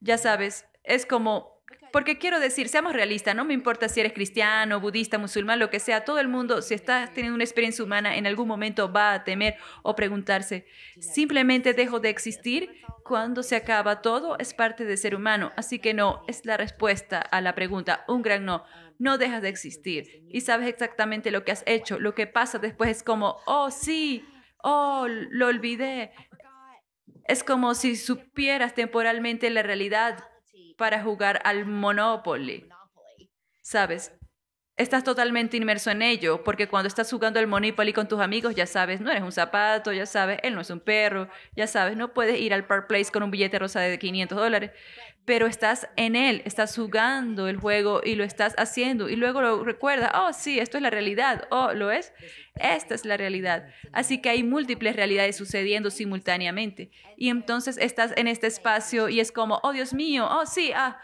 Ya sabes, es como porque quiero decir, seamos realistas, no me importa si eres cristiano, budista, musulmán, lo que sea, todo el mundo, si estás teniendo una experiencia humana, en algún momento va a temer o preguntarse, simplemente dejo de existir cuando se acaba todo, es parte de ser humano. Así que no, es la respuesta a la pregunta, un gran no. No dejas de existir y sabes exactamente lo que has hecho. Lo que pasa después es como, oh sí, oh, lo olvidé. Es como si supieras temporalmente la realidad, para jugar al Monopoly. ¿Sabes? Estás totalmente inmerso en ello, porque cuando estás jugando al Monopoly con tus amigos, ya sabes, no eres un zapato, ya sabes, él no es un perro, ya sabes, no puedes ir al Park Place con un billete rosa de 500 dólares pero estás en él, estás jugando el juego y lo estás haciendo y luego lo recuerda. oh sí, esto es la realidad, oh, ¿lo es? Esta es la realidad. Así que hay múltiples realidades sucediendo simultáneamente y entonces estás en este espacio y es como, oh Dios mío, oh sí, ah.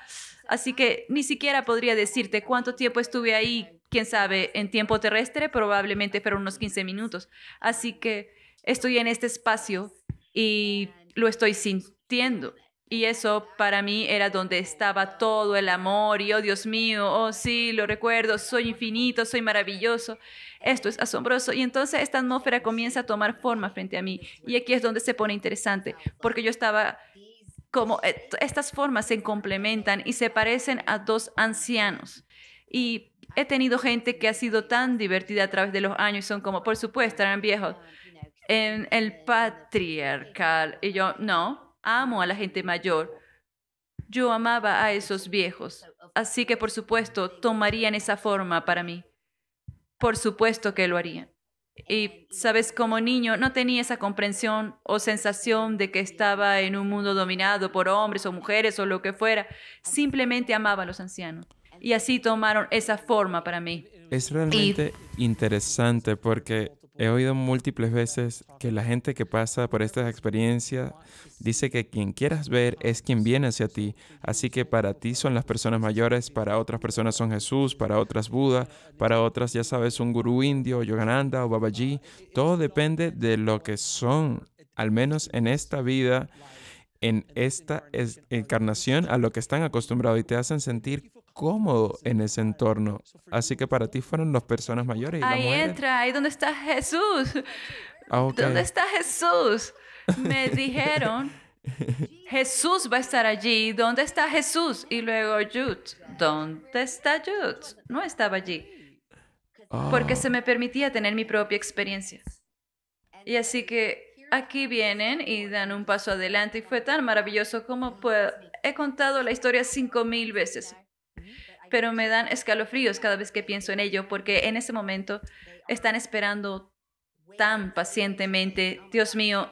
Así que ni siquiera podría decirte cuánto tiempo estuve ahí, quién sabe, en tiempo terrestre probablemente fueron unos 15 minutos. Así que estoy en este espacio y lo estoy sintiendo y eso para mí era donde estaba todo el amor y, oh Dios mío, oh sí, lo recuerdo, soy infinito, soy maravilloso, esto es asombroso. Y entonces esta atmósfera comienza a tomar forma frente a mí. Y aquí es donde se pone interesante, porque yo estaba como eh, estas formas se complementan y se parecen a dos ancianos. Y he tenido gente que ha sido tan divertida a través de los años y son como, por supuesto, eran viejos en el patriarcal. Y yo, no, amo a la gente mayor. Yo amaba a esos viejos. Así que, por supuesto, tomarían esa forma para mí. Por supuesto que lo harían. Y, sabes, como niño no tenía esa comprensión o sensación de que estaba en un mundo dominado por hombres o mujeres o lo que fuera. Simplemente amaba a los ancianos. Y así tomaron esa forma para mí. Es realmente interesante porque He oído múltiples veces que la gente que pasa por esta experiencia dice que quien quieras ver es quien viene hacia ti. Así que para ti son las personas mayores, para otras personas son Jesús, para otras Buda, para otras ya sabes un gurú indio, Yogananda o Babaji. Todo depende de lo que son, al menos en esta vida en esta encarnación a lo que están acostumbrados y te hacen sentir cómodo en ese entorno. Así que para ti fueron las personas mayores. ahí entra, ahí donde está Jesús. Ah, ¿Dónde está Jesús? Me dijeron, Jesús va a estar allí. ¿Dónde está Jesús? Y luego Jude, ¿dónde está Jude? No estaba allí. Porque se me ah. permitía tener mi propia experiencia. Y así que aquí vienen y dan un paso adelante. Y fue tan maravilloso como He contado la historia cinco mil veces pero me dan escalofríos cada vez que pienso en ello, porque en ese momento están esperando tan pacientemente, Dios mío,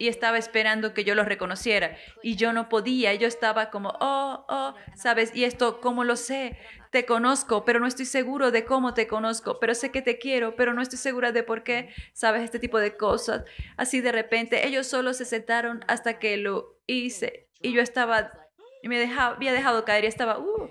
y estaba esperando que yo los reconociera, y yo no podía, yo estaba como, oh, oh, sabes, y esto, ¿cómo lo sé? Te conozco, pero no estoy seguro de cómo te conozco, pero sé que te quiero, pero no estoy segura de por qué, sabes, este tipo de cosas. Así de repente, ellos solo se sentaron hasta que lo hice, y yo estaba, me había dejado caer y estaba, uh,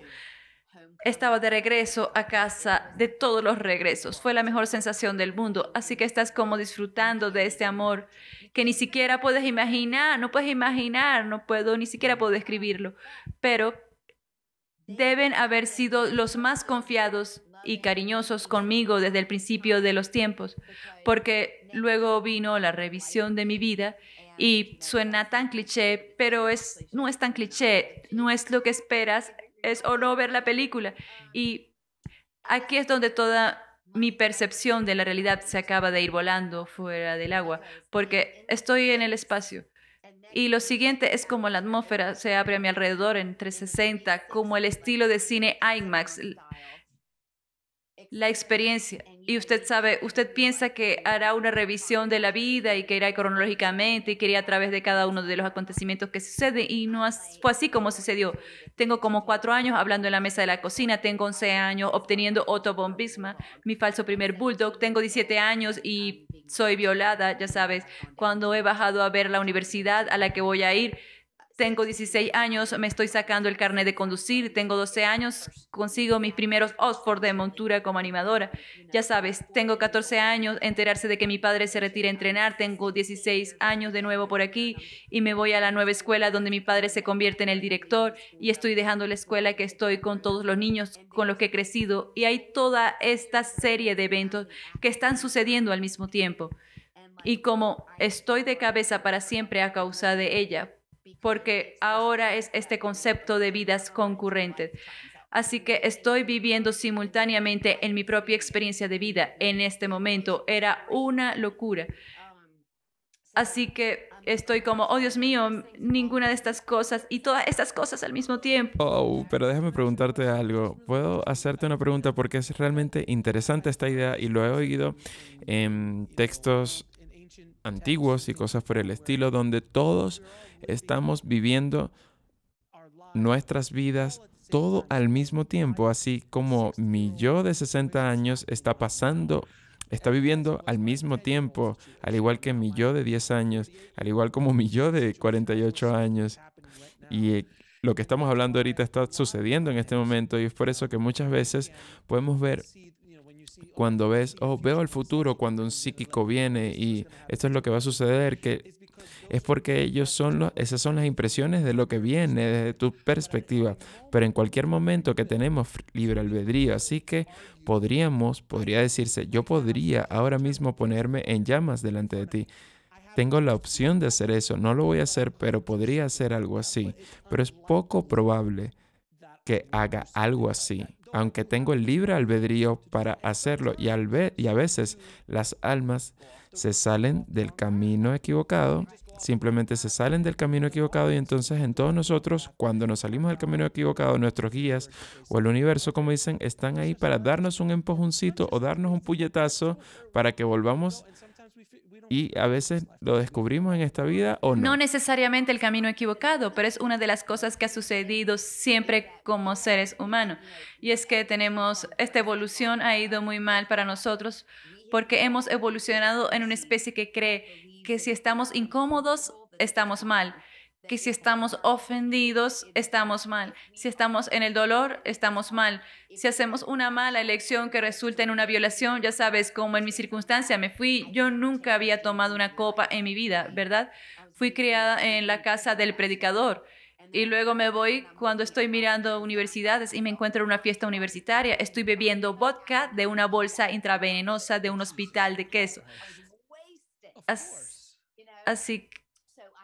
estaba de regreso a casa de todos los regresos. Fue la mejor sensación del mundo. Así que estás como disfrutando de este amor que ni siquiera puedes imaginar, no puedes imaginar, no puedo, ni siquiera puedo describirlo. Pero deben haber sido los más confiados y cariñosos conmigo desde el principio de los tiempos, porque luego vino la revisión de mi vida y suena tan cliché, pero es, no es tan cliché, no es lo que esperas, es o no ver la película. Y aquí es donde toda mi percepción de la realidad se acaba de ir volando fuera del agua, porque estoy en el espacio. Y lo siguiente es como la atmósfera se abre a mi alrededor en 360, como el estilo de cine IMAX, la experiencia. Y usted sabe, usted piensa que hará una revisión de la vida y que irá cronológicamente y que irá a través de cada uno de los acontecimientos que sucede Y no fue así como sucedió. Tengo como cuatro años hablando en la mesa de la cocina, tengo 11 años obteniendo Otto mi falso primer bulldog, tengo 17 años y soy violada, ya sabes, cuando he bajado a ver la universidad a la que voy a ir tengo 16 años, me estoy sacando el carnet de conducir, tengo 12 años, consigo mis primeros Oxford de montura como animadora. Ya sabes, tengo 14 años, enterarse de que mi padre se retira a entrenar, tengo 16 años de nuevo por aquí y me voy a la nueva escuela donde mi padre se convierte en el director y estoy dejando la escuela que estoy con todos los niños con los que he crecido y hay toda esta serie de eventos que están sucediendo al mismo tiempo. Y como estoy de cabeza para siempre a causa de ella, porque ahora es este concepto de vidas concurrentes. Así que estoy viviendo simultáneamente en mi propia experiencia de vida en este momento. Era una locura. Así que estoy como, oh Dios mío, ninguna de estas cosas y todas estas cosas al mismo tiempo. Oh, pero déjame preguntarte algo. ¿Puedo hacerte una pregunta? Porque es realmente interesante esta idea y lo he oído en textos antiguos y cosas por el estilo, donde todos estamos viviendo nuestras vidas todo al mismo tiempo, así como mi yo de 60 años está pasando, está viviendo al mismo tiempo, al igual que mi yo de 10 años, al igual como mi yo de 48 años. Y eh, lo que estamos hablando ahorita está sucediendo en este momento y es por eso que muchas veces podemos ver cuando ves, oh, veo el futuro, cuando un psíquico viene y esto es lo que va a suceder, que es porque ellos son esas son las impresiones de lo que viene desde tu perspectiva, pero en cualquier momento que tenemos libre albedrío, así que podríamos, podría decirse, yo podría ahora mismo ponerme en llamas delante de ti. Tengo la opción de hacer eso, no lo voy a hacer, pero podría hacer algo así, pero es poco probable que haga algo así aunque tengo el libre albedrío para hacerlo y, a veces las almas se salen del camino equivocado, simplemente se salen del camino equivocado y entonces en todos nosotros, cuando nos salimos del camino equivocado, nuestros guías o el universo, como dicen, están ahí para darnos un empujoncito o darnos un puñetazo para que volvamos y a veces lo descubrimos en esta vida o no. No necesariamente el camino equivocado, pero es una de las cosas que ha sucedido siempre como seres humanos. Y es que tenemos, esta evolución ha ido muy mal para nosotros porque hemos evolucionado en una especie que cree que si estamos incómodos, estamos mal que si estamos ofendidos, estamos mal. Si estamos en el dolor, estamos mal. Si hacemos una mala elección que resulta en una violación, ya sabes, como en mi circunstancia me fui, yo nunca había tomado una copa en mi vida, ¿verdad? Fui criada en la casa del predicador. Y luego me voy cuando estoy mirando universidades y me encuentro en una fiesta universitaria. Estoy bebiendo vodka de una bolsa intravenenosa de un hospital de queso. Así que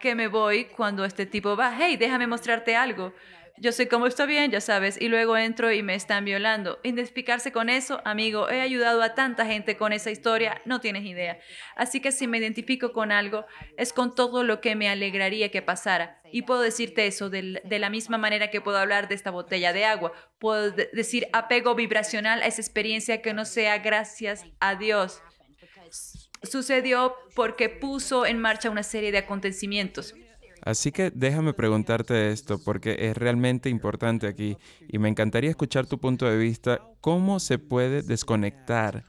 que me voy cuando este tipo va, hey, déjame mostrarte algo. Yo sé cómo está bien, ya sabes, y luego entro y me están violando. Identificarse con eso, amigo, he ayudado a tanta gente con esa historia, no tienes idea. Así que si me identifico con algo, es con todo lo que me alegraría que pasara. Y puedo decirte eso de, la misma manera que puedo hablar de esta botella de agua. Puedo decir apego vibracional a esa experiencia que no sea gracias a Dios sucedió porque puso en marcha una serie de acontecimientos. Así que déjame preguntarte esto, porque es realmente importante aquí, y me encantaría escuchar tu punto de vista, ¿cómo se puede desconectar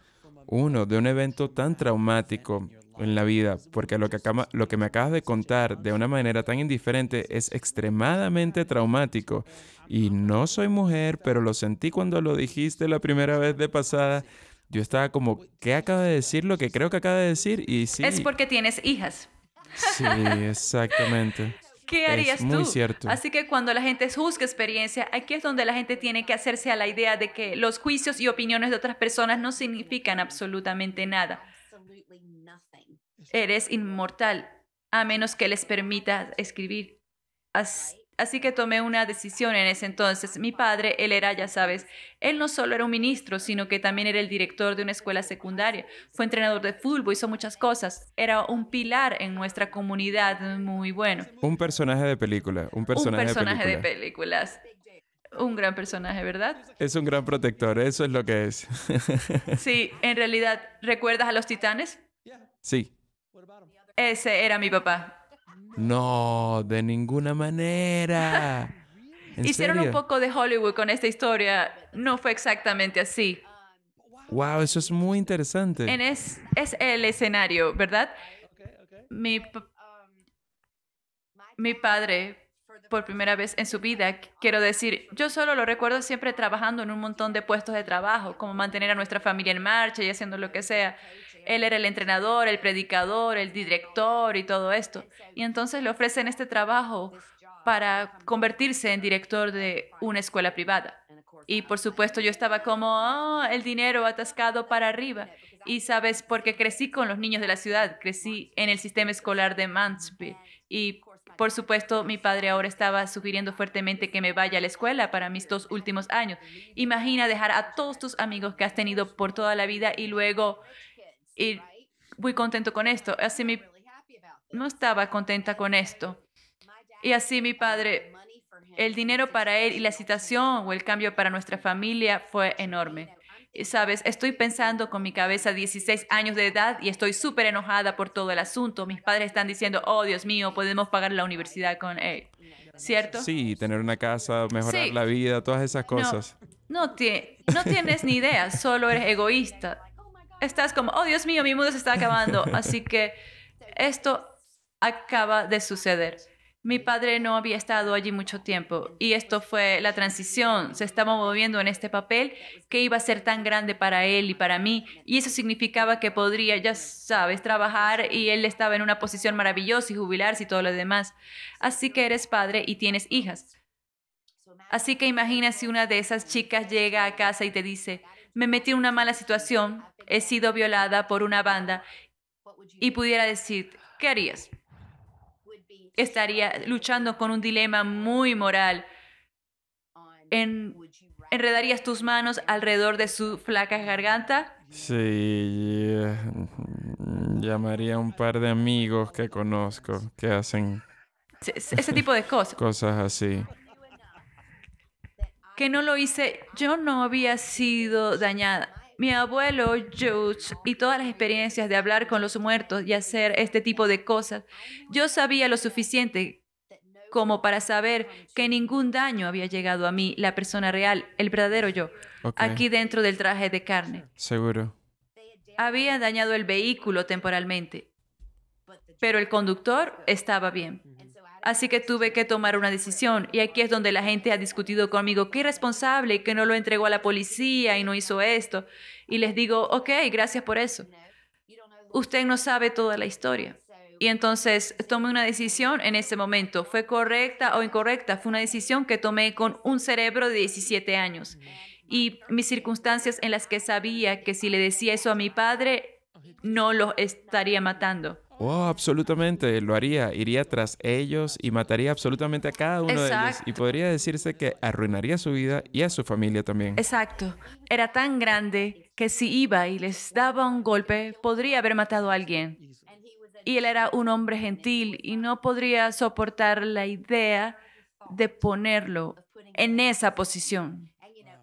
uno de un evento tan traumático en la vida? Porque lo que, lo que me acabas de contar de una manera tan indiferente es extremadamente traumático. Y no soy mujer, pero lo sentí cuando lo dijiste la primera vez de pasada. Yo estaba como, ¿qué acaba de decir lo que creo que acaba de decir? Y sí. Es porque tienes hijas. Sí, exactamente. ¿Qué harías es muy Cierto. Así que cuando la gente juzga experiencia, aquí es donde la gente tiene que hacerse a la idea de que los juicios y opiniones de otras personas no significan absolutamente nada. Eres inmortal, a menos que les permita escribir. Así. Así que tomé una decisión en ese entonces. Mi padre, él era, ya sabes, él no solo era un ministro, sino que también era el director de una escuela secundaria. Fue entrenador de fútbol, hizo muchas cosas. Era un pilar en nuestra comunidad muy bueno. Un personaje de película, un personaje, de, de películas. Un gran personaje, ¿verdad? Es un gran protector, eso es lo que es. sí, en realidad, ¿recuerdas a los titanes? Sí. Ese era mi papá. No, de ninguna manera. Hicieron un poco de Hollywood con esta historia. No fue exactamente así. Wow, eso es muy interesante. es, el escenario, ¿verdad? mi padre, por primera vez en su vida, quiero decir, yo solo lo recuerdo siempre trabajando en un montón de puestos de trabajo, como mantener a nuestra familia en marcha y haciendo lo que sea. Él era el entrenador, el predicador, el director y todo esto. Y entonces le ofrecen este trabajo para convertirse en director de una escuela privada. Y por supuesto yo estaba como, oh, el dinero atascado para arriba. Y sabes, porque crecí con los niños de la ciudad, crecí en el sistema escolar de Mansfield. Y por supuesto, mi padre ahora estaba sugiriendo fuertemente que me vaya a la escuela para mis dos últimos años. Imagina dejar a todos tus amigos que has tenido por toda la vida y luego y muy contento con esto. Así mi, no estaba contenta con esto. Y así mi padre, el dinero para él y la situación o el cambio para nuestra familia fue enorme. Y sabes, estoy pensando con mi cabeza 16 años de edad y estoy súper enojada por todo el asunto. Mis padres están diciendo, oh Dios mío, podemos pagar la universidad con él. ¿Cierto? Sí, tener una casa, mejorar la vida, todas esas cosas. no tienes ni idea, solo eres egoísta estás como, oh Dios mío, mi mundo se está acabando. Así que esto acaba de suceder. Mi padre no había estado allí mucho tiempo y esto fue la transición. Se estaba moviendo en este papel que iba a ser tan grande para él y para mí. Y eso significaba que podría, ya sabes, trabajar y él estaba en una posición maravillosa y jubilarse y todo lo demás. Así que eres padre y tienes hijas. Así que imagina si una de esas chicas llega a casa y te dice, me metí en una mala situación, he sido violada por una banda y pudiera decir, ¿qué harías? Estaría luchando con un dilema muy moral. ¿Enredarías tus manos alrededor de su flaca garganta? Sí, mm, llamaría a un par de amigos que conozco que hacen ese tipo de cosas. Cosas así que no lo hice, yo no había sido dañada. Mi abuelo George y todas las experiencias de hablar con los muertos y hacer este tipo de cosas, yo sabía lo suficiente como para saber que ningún daño había llegado a mí, la persona real, el verdadero yo, aquí dentro del traje de carne. Seguro. Había dañado el vehículo temporalmente, pero el conductor estaba bien. Así que tuve que tomar una decisión y aquí es donde la gente ha discutido conmigo, qué responsable, que no lo entregó a la policía y no hizo esto. Y les digo, ok, gracias por eso. Usted no sabe toda la historia. Y entonces tomé una decisión en ese momento. ¿Fue correcta o incorrecta? Fue una decisión que tomé con un cerebro de 17 años. Y mis circunstancias en las que sabía que si le decía eso a mi padre, no lo estaría matando. Oh, absolutamente, lo haría. Iría tras ellos y mataría absolutamente a cada uno de ellos. Y podría decirse que arruinaría su vida y a su familia también. Exacto. Era tan grande que si iba y les daba un golpe, podría haber matado a alguien. Y él era un hombre gentil y no podría soportar la idea de ponerlo en esa posición.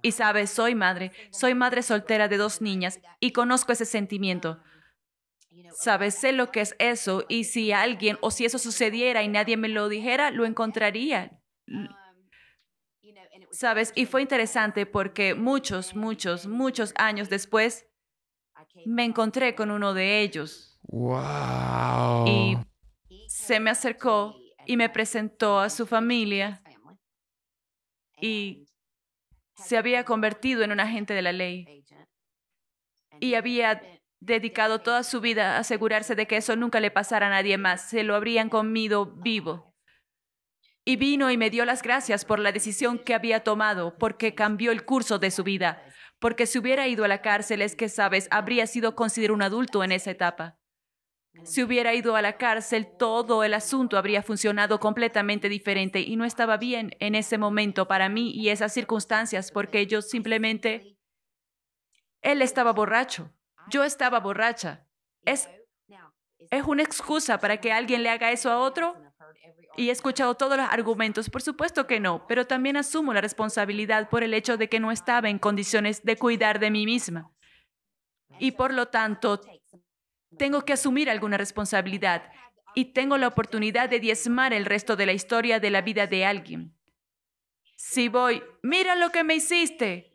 Y sabes, soy madre, soy madre soltera de dos niñas y conozco ese sentimiento. Sabes, sé lo que es eso y si alguien o si eso sucediera y nadie me lo dijera, lo encontraría. Um, Sabes, y fue interesante porque muchos, muchos, muchos años después me encontré con uno de ellos. Wow. Y se me acercó y me presentó a su familia y se había convertido en un agente de la ley y había dedicado toda su vida a asegurarse de que eso nunca le pasara a nadie más. Se lo habrían comido vivo. Y vino y me dio las gracias por la decisión que había tomado, porque cambió el curso de su vida. Porque si hubiera ido a la cárcel, es que, sabes, habría sido considerado un adulto en esa etapa. Si hubiera ido a la cárcel, todo el asunto habría funcionado completamente diferente y no estaba bien en ese momento para mí y esas circunstancias, porque yo simplemente... Él estaba borracho yo estaba borracha. Es, es una excusa para que alguien le haga eso a otro. Y he escuchado todos los argumentos, por supuesto que no, pero también asumo la responsabilidad por el hecho de que no estaba en condiciones de cuidar de mí misma. Y por lo tanto, tengo que asumir alguna responsabilidad y tengo la oportunidad de diezmar el resto de la historia de la vida de alguien. Si voy, mira lo que me hiciste,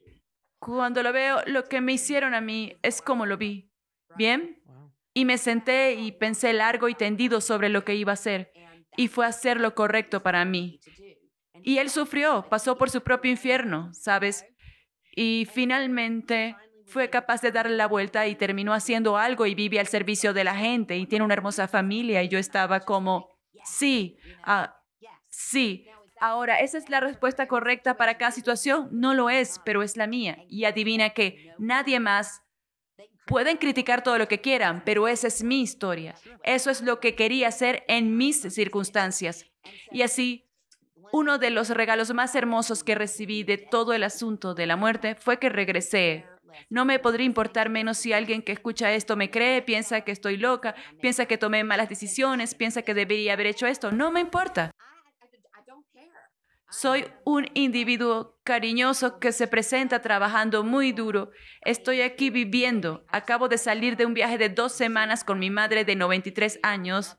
cuando lo veo, lo que me hicieron a mí es como lo vi. ¿Bien? Y me senté y pensé largo y tendido sobre lo que iba a hacer. Y fue hacer lo correcto para mí. Y él sufrió, pasó por su propio infierno, ¿sabes? Y finalmente fue capaz de darle la vuelta y terminó haciendo algo y vive al servicio de la gente y tiene una hermosa familia. Y yo estaba como, sí, ah, sí, Ahora, ¿esa es la respuesta correcta para cada situación? No lo es, pero es la mía. Y adivina que nadie más Pueden criticar todo lo que quieran, pero esa es mi historia. Eso es lo que quería hacer en mis circunstancias. Y así, uno de los regalos más hermosos que recibí de todo el asunto de la muerte fue que regresé. No me podría importar menos si alguien que escucha esto me cree, piensa que estoy loca, piensa que tomé malas decisiones, piensa que debería haber hecho esto. No me importa. Soy un individuo cariñoso que se presenta trabajando muy duro. Estoy aquí viviendo. Acabo de salir de un viaje de dos semanas con mi madre de 93 años,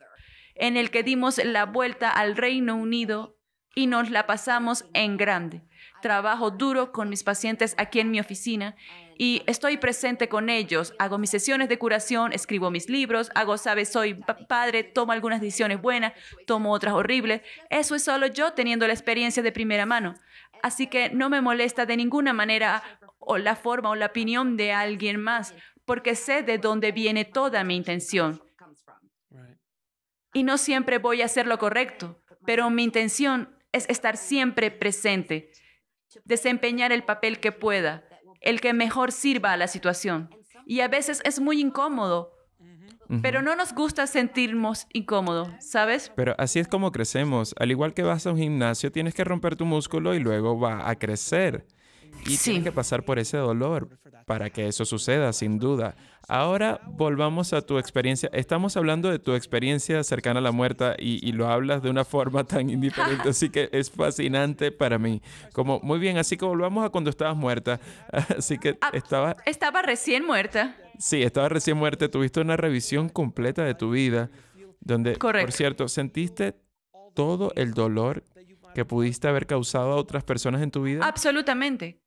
en el que dimos la vuelta al Reino Unido y nos la pasamos en grande. Trabajo duro con mis pacientes aquí en mi oficina y estoy presente con ellos. Hago mis sesiones de curación, escribo mis libros, hago, sabes, soy padre, tomo algunas decisiones buenas, tomo otras horribles. Eso es solo yo teniendo la experiencia de primera mano. Así que no me molesta de ninguna manera o la forma o la opinión de alguien más, porque sé de dónde viene toda mi intención. Y no siempre voy a hacer lo correcto, pero mi intención es estar siempre presente, desempeñar el papel que pueda, el que mejor sirva a la situación. Y a veces es muy incómodo, pero no nos gusta sentirnos incómodos, ¿sabes? Pero así es como crecemos. Al igual que vas a un gimnasio, tienes que romper tu músculo y luego va a crecer. Y tienen que pasar por ese dolor para que eso suceda, sin duda. Ahora volvamos a tu experiencia. Estamos hablando de tu experiencia cercana a la muerte y, lo hablas de una forma tan indiferente, así que es fascinante para mí. Como, muy bien, así que volvamos a cuando estabas muerta. Así que ah, estaba... Estaba recién muerta. Sí, estaba recién muerta. Tuviste una revisión completa de tu vida, donde, por cierto, sentiste todo el dolor que pudiste haber causado a otras personas en tu vida? Absolutamente.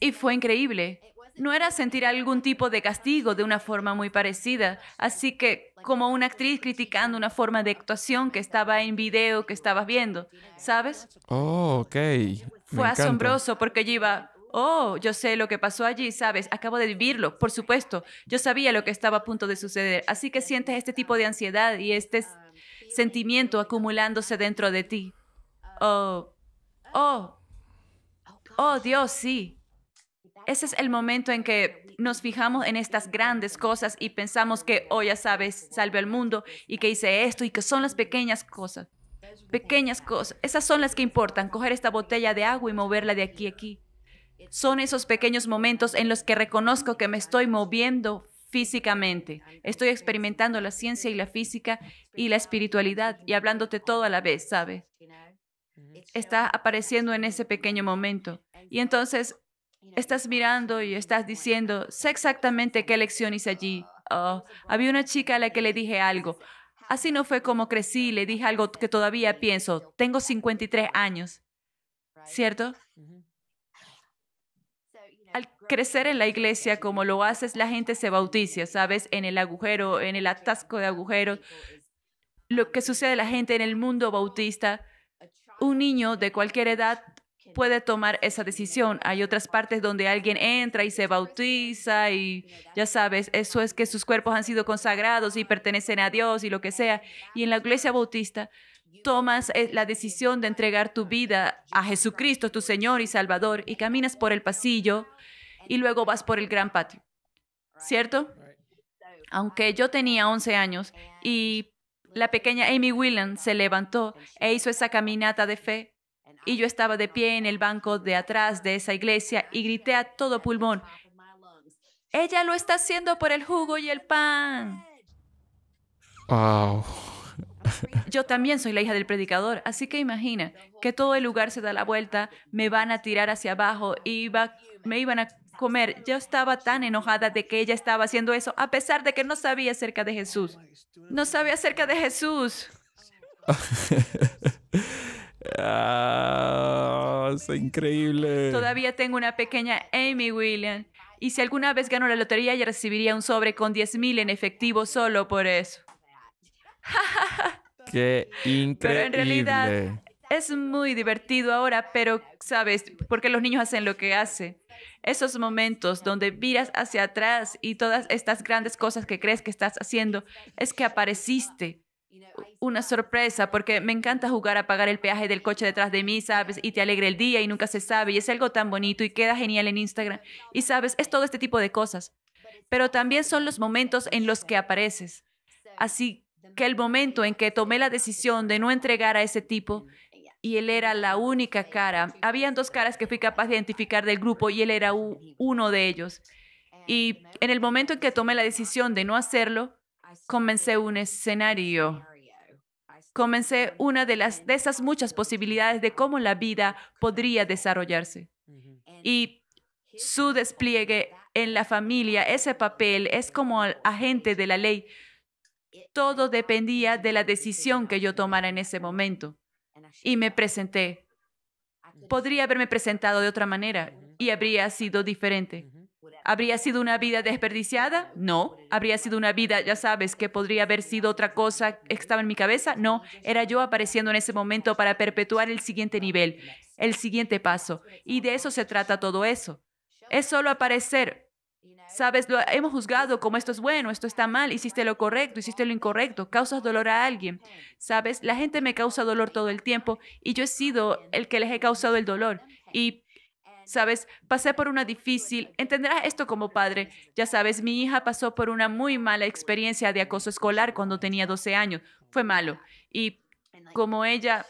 Y fue increíble. No era sentir algún tipo de castigo de una forma muy parecida. Así que, como una actriz criticando una forma de actuación que estaba en video que estabas viendo, ¿sabes? Oh, ok. fue asombroso porque yo iba, oh, yo sé lo que pasó allí, ¿sabes? Acabo de vivirlo, por supuesto. Yo sabía lo que estaba a punto de suceder. Así que sientes este tipo de ansiedad y este sentimiento acumulándose dentro de ti oh, oh, oh Dios, sí. Ese es el momento en que nos fijamos en estas grandes cosas y pensamos que, oh, ya sabes, salve al mundo y que hice esto y que son las pequeñas cosas. Pequeñas cosas. Esas son las que importan. Coger esta botella de agua y moverla de aquí a aquí. Son esos pequeños momentos en los que reconozco que me estoy moviendo físicamente. Estoy experimentando la ciencia y la física y la espiritualidad y hablándote todo a la vez, ¿sabes? está apareciendo en ese pequeño momento. Y entonces estás mirando y estás diciendo, sé exactamente qué lección hice allí. Oh, había una chica a la que le dije algo. Así no fue como crecí, le dije algo que todavía pienso. Tengo 53 años, ¿cierto? Al crecer en la iglesia como lo haces, la gente se bautiza, ¿sabes? En el agujero, en el atasco de agujeros. Lo que sucede a la gente en el mundo bautista un niño de cualquier edad puede tomar esa decisión. Hay otras partes donde alguien entra y se bautiza y ya sabes, eso es que sus cuerpos han sido consagrados y pertenecen a Dios y lo que sea. Y en la iglesia bautista tomas eh, la decisión de entregar tu vida a Jesucristo, tu Señor y Salvador, y caminas por el pasillo y luego vas por el gran patio. ¿Cierto? Aunque yo tenía 11 años y la pequeña Amy Whelan se levantó e hizo esa caminata de fe. Y yo estaba de pie en el banco de atrás de esa iglesia y grité a todo pulmón, ella lo está haciendo por el jugo y el pan. Yo también soy la hija del predicador, así que imagina que todo el lugar se da la vuelta, me van a tirar hacia abajo y me iban a comer. Yo estaba tan enojada de que ella estaba haciendo eso, a pesar de que no sabía acerca de Jesús. No sabía acerca de Jesús. Ah, es increíble. Todavía tengo una pequeña Amy Williams. Y si alguna vez gano la lotería, ya recibiría un sobre con 10,000 mil en efectivo solo por eso. Qué increíble. Es muy divertido ahora, pero sabes, porque los niños hacen lo que hacen. Esos momentos donde miras hacia atrás y todas estas grandes cosas que crees que estás haciendo, es que apareciste. Una sorpresa, porque me encanta jugar a pagar el peaje del coche detrás de mí, ¿sabes? Y te alegra el día y nunca se sabe, y es algo tan bonito y queda genial en Instagram. Y sabes, es todo este tipo de cosas. Pero también son los momentos en los que apareces. Así que el momento en que tomé la decisión de no entregar a ese tipo y él era la única cara. Habían dos caras que fui capaz de identificar del grupo y él era uno de ellos. Y en el momento en que tomé la decisión de no hacerlo, comencé un escenario. Comencé una de, las, de esas muchas posibilidades de cómo la vida podría desarrollarse. Y su despliegue en la familia, ese papel, es como agente de la ley. Todo dependía de la decisión que yo tomara en ese momento y me presenté. Podría haberme presentado de otra manera y habría sido diferente. ¿Habría sido una vida desperdiciada? No. ¿Habría sido una vida, ya sabes, que podría haber sido otra cosa que estaba en mi cabeza? No. Era yo apareciendo en ese momento para perpetuar el siguiente nivel, el siguiente paso. Y de eso se trata todo eso. Es solo aparecer, Sabes, lo hemos juzgado como esto es bueno, esto está mal, hiciste lo correcto, hiciste lo incorrecto, causas dolor a alguien. Sabes, la gente me causa dolor todo el tiempo y yo he sido el que les he causado el dolor. Y sabes, pasé por una difícil, entenderás esto como padre. Ya sabes, mi hija pasó por una muy mala experiencia de acoso escolar cuando tenía 12 años. Fue malo. Y como ella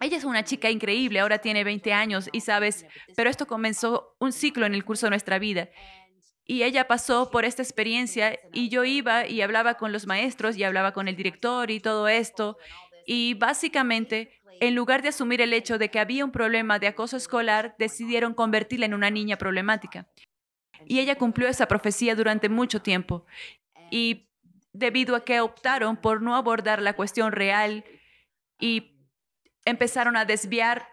ella es una chica increíble, ahora tiene 20 años y sabes, pero esto comenzó un ciclo en el curso de nuestra vida. Y ella pasó por esta experiencia y yo iba y hablaba con los maestros y hablaba con el director y todo esto. Y básicamente, en lugar de asumir el hecho de que había un problema de acoso escolar, decidieron convertirla en una niña problemática. Y ella cumplió esa profecía durante mucho tiempo. Y debido a que optaron por no abordar la cuestión real y empezaron a desviar,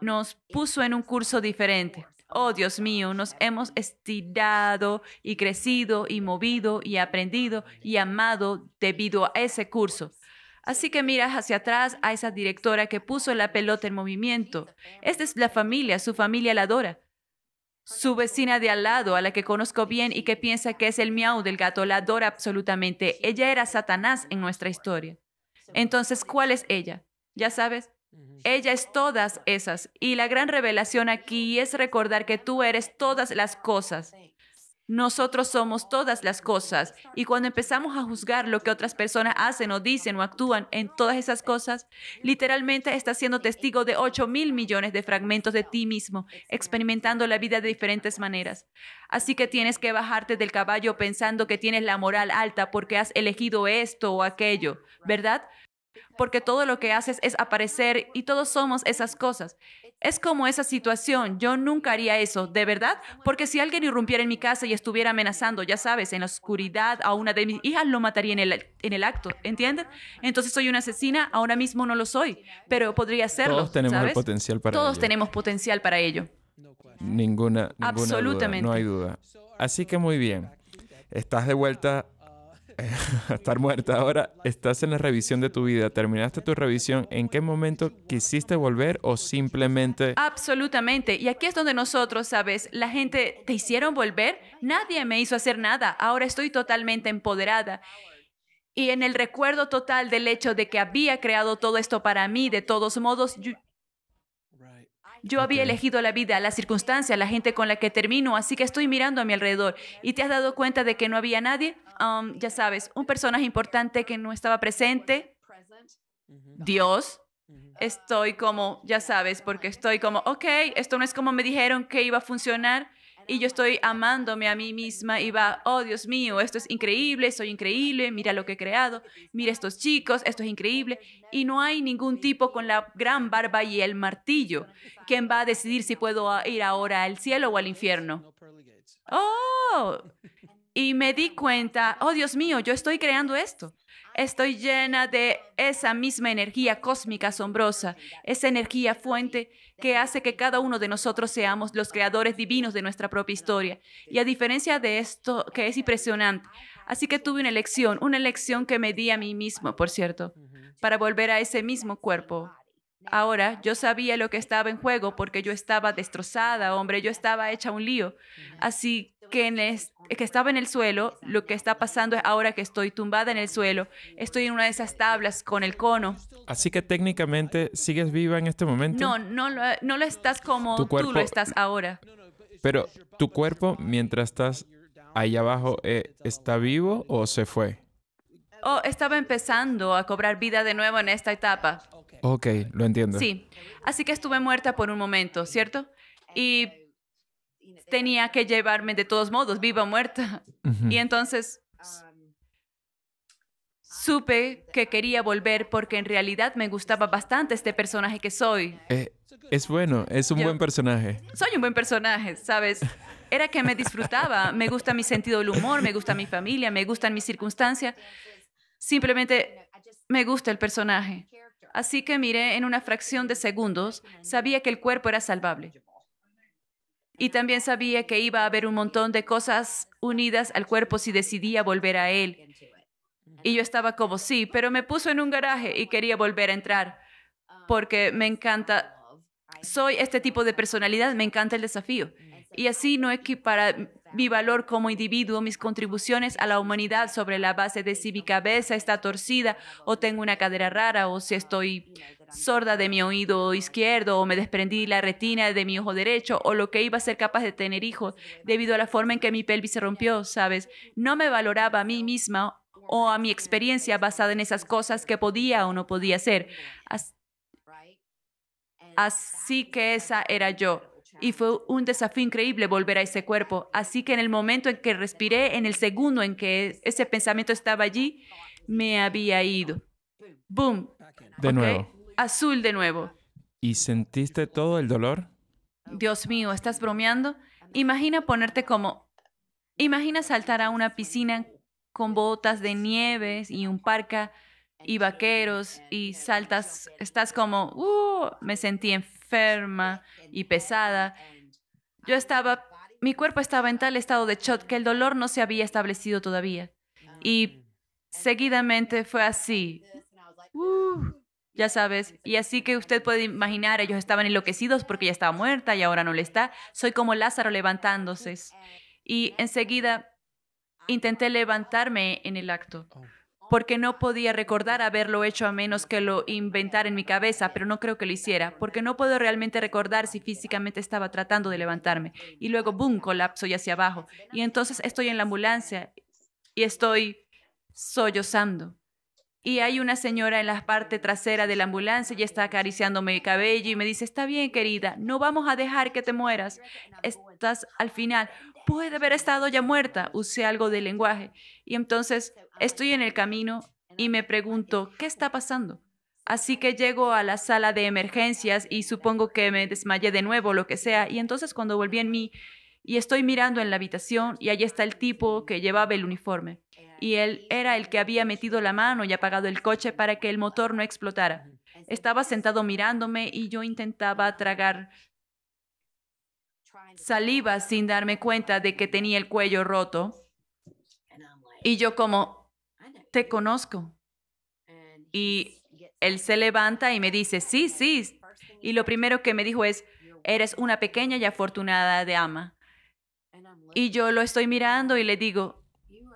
nos puso en un curso diferente. Oh Dios mío, nos hemos estirado y crecido y movido y aprendido y amado debido a ese curso. Así que miras hacia atrás a esa directora que puso la pelota en movimiento. Esta es la familia, su familia la adora. Su vecina de al lado, a la que conozco bien y que piensa que es el miau del gato, la adora absolutamente. Ella era Satanás en nuestra historia. Entonces, ¿cuál es ella? Ya sabes, ella es todas esas. Y la gran revelación aquí es recordar que tú eres todas las cosas. Nosotros somos todas las cosas. Y cuando empezamos a juzgar lo que otras personas hacen o dicen o actúan en todas esas cosas, literalmente estás siendo testigo de 8 mil millones de fragmentos de ti mismo, experimentando la vida de diferentes maneras. Así que tienes que bajarte del caballo pensando que tienes la moral alta porque has elegido esto o aquello, ¿verdad? porque todo lo que haces es aparecer y todos somos esas cosas. Es como esa situación, yo nunca haría eso, de verdad, porque si alguien irrumpiera en mi casa y estuviera amenazando, ya sabes, en la oscuridad a una de mis hijas, lo mataría en el, acto, ¿Entiendes? Entonces soy una asesina, ahora mismo no lo soy, pero podría serlo. Todos tenemos potencial para todos ello. Todos tenemos potencial para ello. Ninguna, Absolutamente. no hay duda. Así que muy bien, estás de vuelta estar muerta. Ahora estás en la revisión de tu vida. ¿Terminaste tu revisión? ¿En qué momento quisiste volver o simplemente... Absolutamente. Y aquí es donde nosotros, ¿sabes? La gente, ¿te hicieron volver? Nadie me hizo hacer nada. Ahora estoy totalmente empoderada. Y en el recuerdo total del hecho de que había creado todo esto para mí, de todos modos, yo, había elegido la vida, la circunstancia, la gente con la que termino, así que estoy mirando a mi alrededor. ¿Y te has dado cuenta de que no había nadie? Um, ya sabes, un personaje importante que no estaba presente, Dios. Estoy como, ya sabes, porque estoy como, ok, esto no es como me dijeron que iba a funcionar y yo estoy amándome a mí misma y va, oh Dios mío, esto es increíble, soy increíble, mira lo que he creado, mira estos chicos, esto es increíble. Y no hay ningún tipo con la gran barba y el martillo quien va a decidir si puedo ir ahora al cielo o al infierno. Oh, y me di cuenta, oh Dios mío, yo estoy creando esto. Estoy llena de esa misma energía cósmica asombrosa, esa energía fuente que hace que cada uno de nosotros seamos los creadores divinos de nuestra propia historia. Y a diferencia de esto, que es impresionante, así que tuve una elección, una elección que me di a mí mismo, por cierto, para volver a ese mismo cuerpo Ahora yo sabía lo que estaba en juego porque yo estaba destrozada, hombre, yo estaba hecha un lío. Así que, es, que estaba en el suelo, lo que está pasando es ahora que estoy tumbada en el suelo, estoy en una de esas tablas con el cono. Así que técnicamente sigues viva en este momento. No, no, lo, no lo estás como tú lo estás ahora. Pero tu cuerpo, mientras estás ahí abajo, eh, ¿está vivo o se fue? Oh, estaba empezando a cobrar vida de nuevo en esta etapa. Ok, lo entiendo. Sí, así que estuve muerta por un momento, ¿cierto? Y tenía que llevarme de todos modos, viva o muerta. Y entonces supe que quería volver porque en realidad me gustaba bastante este personaje que soy. Eh, es bueno, es un buen personaje. Soy un buen personaje, ¿sabes? Era que me disfrutaba, me gusta mi sentido del humor, me gusta mi familia, me gustan mis circunstancias. Simplemente me gusta el personaje. Así que miré en una fracción de segundos, sabía que el cuerpo era salvable. Y también sabía que iba a haber un montón de cosas unidas al cuerpo si decidía volver a él. Y yo estaba como sí, pero me puso en un garaje y quería volver a entrar porque me encanta, soy este tipo de personalidad, me encanta el desafío. Y así no para... Mi valor como individuo, mis contribuciones a la humanidad sobre la base de si mi cabeza está torcida o tengo una cadera rara o si estoy sorda de mi oído izquierdo o me desprendí la retina de mi ojo derecho o lo que iba a ser capaz de tener hijos debido a la forma en que mi pelvis se rompió, ¿sabes? No me valoraba a mí misma o a mi experiencia basada en esas cosas que podía o no podía hacer. Así que esa era yo. Y fue un desafío increíble volver a ese cuerpo. Así que en el momento en que respiré, en el segundo en que ese pensamiento estaba allí, me había ido. ¡Boom! De nuevo. Azul de nuevo. ¿Y sentiste todo el dolor? Dios mío, ¿estás bromeando? Imagina ponerte como... Imagina saltar a una piscina con botas de nieve y un parca y vaqueros y saltas, estás como, uh, me sentí enferma y pesada. Yo estaba, mi cuerpo estaba en tal estado de shock que el dolor no se había establecido todavía. Y seguidamente fue así. Uh, ya sabes, y así que usted puede imaginar, ellos estaban enloquecidos porque ya estaba muerta y ahora no le está. Soy como Lázaro levantándose. Y enseguida intenté levantarme en el acto. Oh porque no podía recordar haberlo hecho a menos que lo inventara en mi cabeza, pero no creo que lo hiciera, porque no puedo realmente recordar si físicamente estaba tratando de levantarme. Y luego, boom, colapso y hacia abajo. Y entonces estoy en la ambulancia y estoy sollozando. Y hay una señora en la parte trasera de la ambulancia y está acariciándome el cabello y me dice, está bien querida, no vamos a dejar que te mueras, estás al final puede haber estado ya muerta, usé algo de lenguaje. Y entonces estoy en el camino y me pregunto, ¿qué está pasando? Así que llego a la sala de emergencias y supongo que me desmayé de nuevo, lo que sea, y entonces cuando volví en mí y estoy mirando en la habitación y allí está el tipo que llevaba el uniforme. Y él era el que había metido la mano y apagado el coche para que el motor no explotara. Estaba sentado mirándome y yo intentaba tragar saliva sin darme cuenta de que tenía el cuello roto. Y yo como, te conozco. Y él se levanta y me dice, sí, sí. Y lo primero que me dijo es, eres una pequeña y afortunada de ama. Y yo lo estoy mirando y le digo,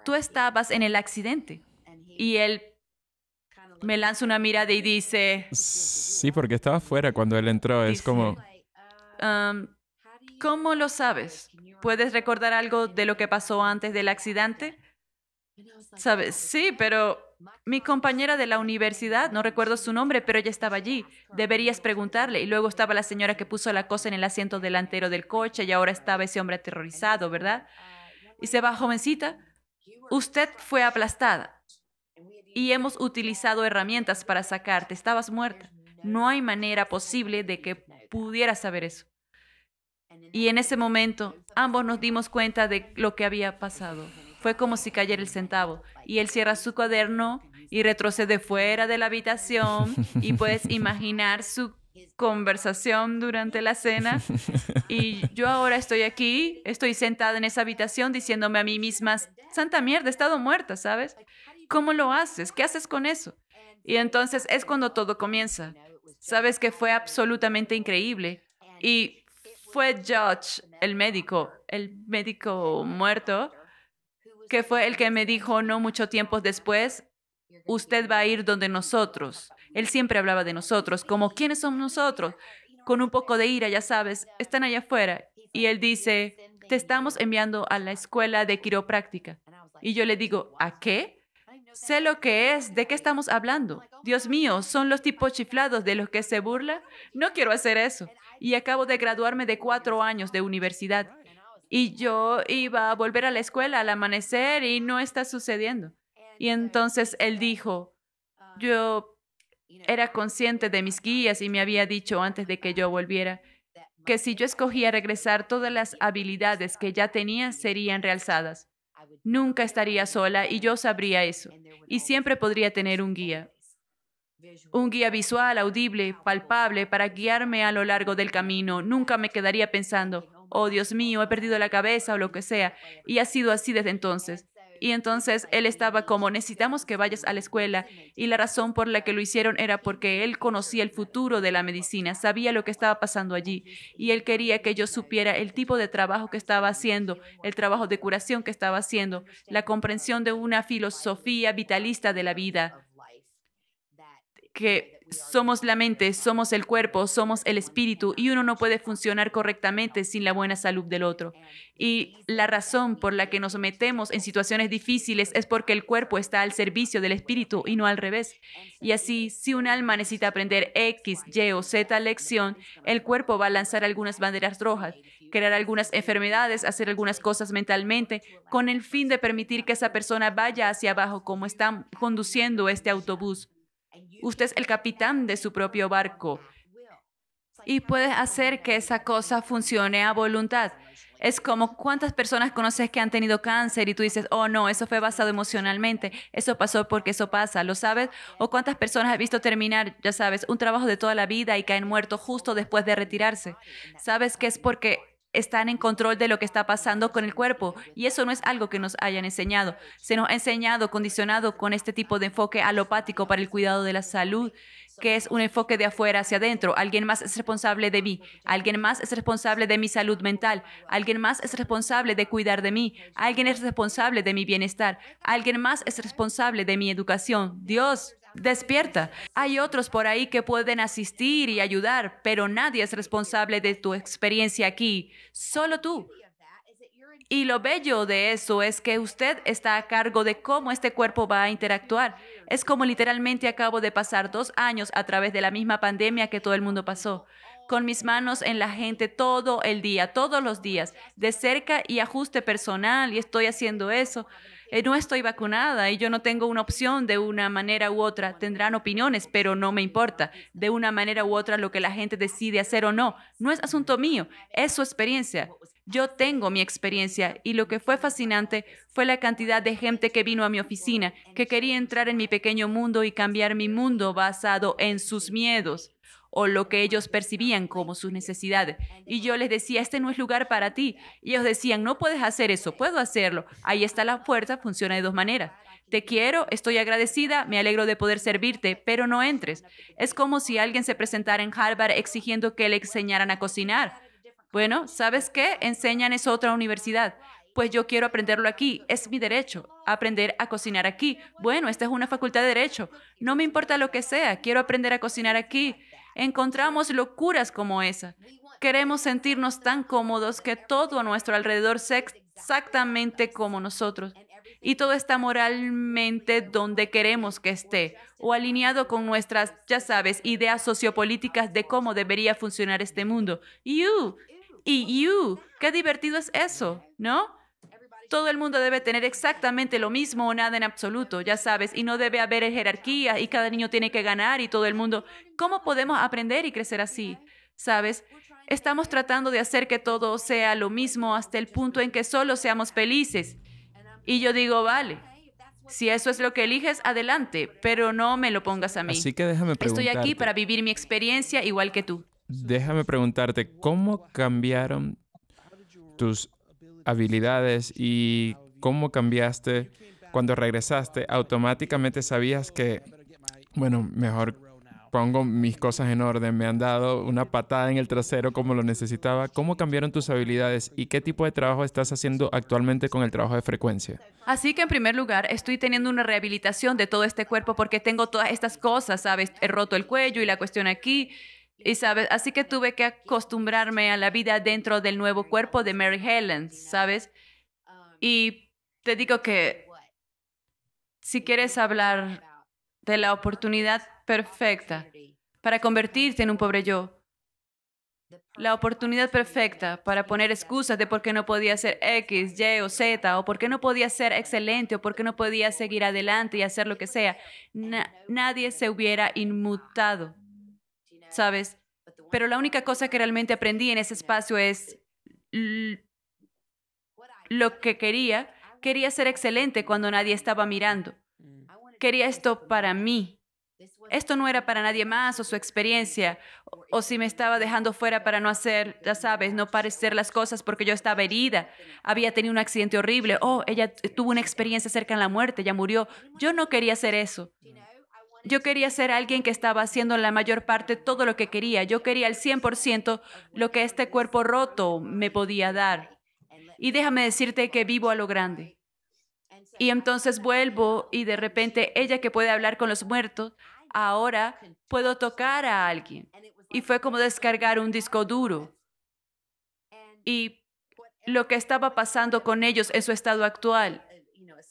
tú estabas en el accidente. Y él me lanza una mirada y dice... Sí, porque estaba fuera cuando él entró. es como... ¿Cómo lo sabes? ¿Puedes recordar algo de lo que pasó antes del accidente? ¿Sabes? Sí, pero mi compañera de la universidad, no recuerdo su nombre, pero ella estaba allí. Deberías preguntarle. Y luego estaba la señora que puso la cosa en el asiento delantero del coche y ahora estaba ese hombre aterrorizado, ¿verdad? Y se va, jovencita, usted fue aplastada y hemos utilizado herramientas para sacarte. Estabas muerta. No hay manera posible de que pudieras saber eso. Y en ese momento ambos nos dimos cuenta de lo que había pasado. Fue como si cayera el centavo. Y él cierra su cuaderno y retrocede fuera de la habitación y puedes imaginar su conversación durante la cena y yo ahora estoy aquí, estoy sentada en esa habitación diciéndome a mí misma, santa mierda, he estado muerta, ¿sabes? ¿Cómo lo haces? ¿Qué haces con eso? Y entonces es cuando todo comienza. Sabes que fue absolutamente increíble y fue George, el médico, el médico muerto, que fue el que me dijo no mucho tiempo después, usted va a ir donde nosotros. Él siempre hablaba de nosotros, como quiénes somos nosotros, con un poco de ira, ya sabes, están allá afuera. Y él dice, te estamos enviando a la escuela de quiropráctica. Y yo le digo, ¿a qué? Sé lo que es, ¿de qué estamos hablando? Dios mío, ¿son los tipos chiflados de los que se burla? No quiero hacer eso y acabo de graduarme de cuatro años de universidad. Y yo iba a volver a la escuela al amanecer y no está sucediendo. Y entonces él dijo, yo era consciente de mis guías y me había dicho antes de que yo volviera que si yo escogía regresar, todas las habilidades que ya tenía serían realzadas. Nunca estaría sola y yo sabría eso. Y siempre podría tener un guía, un guía visual, audible, palpable para guiarme a lo largo del camino. Nunca me quedaría pensando, oh Dios mío, he perdido la cabeza o lo que sea. Y ha sido así desde entonces. Y entonces él estaba como, necesitamos que vayas a la escuela. Y la razón por la que lo hicieron era porque él conocía el futuro de la medicina, sabía lo que estaba pasando allí. Y él quería que yo supiera el tipo de trabajo que estaba haciendo, el trabajo de curación que estaba haciendo, la comprensión de una filosofía vitalista de la vida que somos la mente, somos el cuerpo, somos el espíritu y uno no puede funcionar correctamente sin la buena salud del otro. Y la razón por la que nos metemos en situaciones difíciles es porque el cuerpo está al servicio del espíritu y no al revés. Y así, si un alma necesita aprender X, Y o Z lección, el cuerpo va a lanzar algunas banderas rojas, crear algunas enfermedades, hacer algunas cosas mentalmente, con el fin de permitir que esa persona vaya hacia abajo como está conduciendo este autobús Usted es el capitán de su propio barco y puedes hacer que esa cosa funcione a voluntad. Es como cuántas personas conoces que han tenido cáncer y tú dices, oh no, eso fue basado emocionalmente, eso pasó porque eso pasa, ¿lo sabes? O cuántas personas has visto terminar, ya sabes, un trabajo de toda la vida y caen muertos justo después de retirarse. Sabes que es porque están en control de lo que está pasando con el cuerpo y eso no es algo que nos hayan enseñado. Se nos ha enseñado, condicionado con este tipo de enfoque alopático para el cuidado de la salud que es un enfoque de afuera hacia adentro. Alguien más es responsable de mí. Alguien más es responsable de mi salud mental. Alguien más es responsable de cuidar de mí. Alguien es responsable de mi bienestar. Alguien más es responsable de mi educación. Dios despierta. Hay otros por ahí que pueden asistir y ayudar, pero nadie es responsable de tu experiencia aquí, solo tú. Y lo bello de eso es que usted está a cargo de cómo este cuerpo va a interactuar. Es como literalmente acabo de pasar dos años a través de la misma pandemia que todo el mundo pasó con mis manos en la gente todo el día, todos los días, de cerca y ajuste personal, y estoy haciendo eso. Eh, no estoy vacunada y yo no tengo una opción de una manera u otra. Tendrán opiniones, pero no me importa. De una manera u otra lo que la gente decide hacer o no. No es asunto mío, es su experiencia. Yo tengo mi experiencia y lo que fue fascinante fue la cantidad de gente que vino a mi oficina, que quería entrar en mi pequeño mundo y cambiar mi mundo basado en sus miedos o lo que ellos percibían como sus necesidades. Y yo les decía, este no es lugar para ti. Y ellos decían, no puedes hacer eso, puedo hacerlo. Ahí está la puerta, funciona de dos maneras. Te quiero, estoy agradecida, me alegro de poder servirte, pero no entres. Es como si alguien se presentara en Harvard exigiendo que le enseñaran a cocinar. Bueno, ¿sabes qué? Enseñan eso otra universidad. Pues yo quiero aprenderlo aquí, es mi derecho, aprender a cocinar aquí. Bueno, esta es una facultad de derecho. No me importa lo que sea, quiero aprender a cocinar aquí encontramos locuras como esa. Queremos sentirnos tan cómodos que todo a nuestro alrededor sea exactamente como nosotros. Y todo está moralmente donde queremos que esté, o alineado con nuestras, ya sabes, ideas sociopolíticas de cómo debería funcionar este mundo. You, y uh, you, uh, qué divertido es eso, ¿no? Todo el mundo debe tener exactamente lo mismo o nada en absoluto, ya sabes, y no debe haber jerarquía y cada niño tiene que ganar y todo el mundo. ¿Cómo podemos aprender y crecer así? ¿Sabes? Estamos tratando de hacer que todo sea lo mismo hasta el punto en que solo seamos felices. Y yo digo, vale, si eso es lo que eliges, adelante, pero no me lo pongas a mí. Así que déjame preguntarte. Estoy aquí para vivir mi experiencia igual que tú. Déjame preguntarte, ¿cómo cambiaron tus habilidades y cómo cambiaste cuando regresaste, automáticamente sabías que, bueno, mejor pongo mis cosas en orden, me han dado una patada en el trasero como lo necesitaba. ¿Cómo cambiaron tus habilidades y qué tipo de trabajo estás haciendo actualmente con el trabajo de frecuencia? Así que en primer lugar, estoy teniendo una rehabilitación de todo este cuerpo porque tengo todas estas cosas, ¿sabes? He roto el cuello y la cuestión aquí. Y sabes, así que tuve que acostumbrarme a la vida dentro del nuevo cuerpo de Mary Helen, ¿sabes? Y te digo que si quieres hablar de la oportunidad perfecta para convertirte en un pobre yo, la oportunidad perfecta para poner excusas de por qué no podía ser X, Y o Z, o por qué no podía ser excelente, o por qué no podía seguir adelante y hacer lo que sea, nadie se hubiera inmutado ¿sabes? Pero la única cosa que realmente aprendí en ese espacio es lo que quería. Quería ser excelente cuando nadie estaba mirando. Quería esto para mí. Esto no era para nadie más o su experiencia, o, si me estaba dejando fuera para no hacer, ya sabes, no parecer las cosas porque yo estaba herida, había tenido un accidente horrible, oh, ella eh, tuvo una experiencia cerca de la muerte, ya murió. Yo no quería hacer eso. Yo quería ser alguien que estaba haciendo la mayor parte todo lo que quería. Yo quería al 100% lo que este cuerpo roto me podía dar. Y déjame decirte que vivo a lo grande. Y entonces vuelvo y de repente ella que puede hablar con los muertos, ahora puedo tocar a alguien. Y fue como descargar un disco duro. Y lo que estaba pasando con ellos en su estado actual.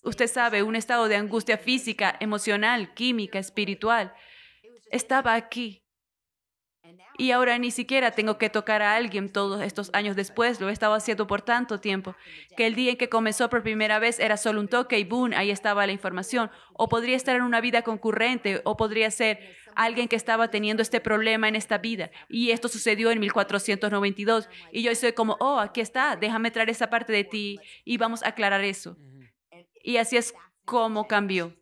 Usted sabe, un estado de angustia física, emocional, química, espiritual. Estaba aquí. Y ahora ni siquiera tengo que tocar a alguien todos estos años después, lo he estado haciendo por tanto tiempo, que el día en que comenzó por primera vez era solo un toque y boom, ahí estaba la información. O podría estar en una vida concurrente, o podría ser alguien que estaba teniendo este problema en esta vida. Y esto sucedió en 1492. Y yo soy como, oh, aquí está, déjame traer esa parte de ti y vamos a aclarar eso. Y así es como cambió.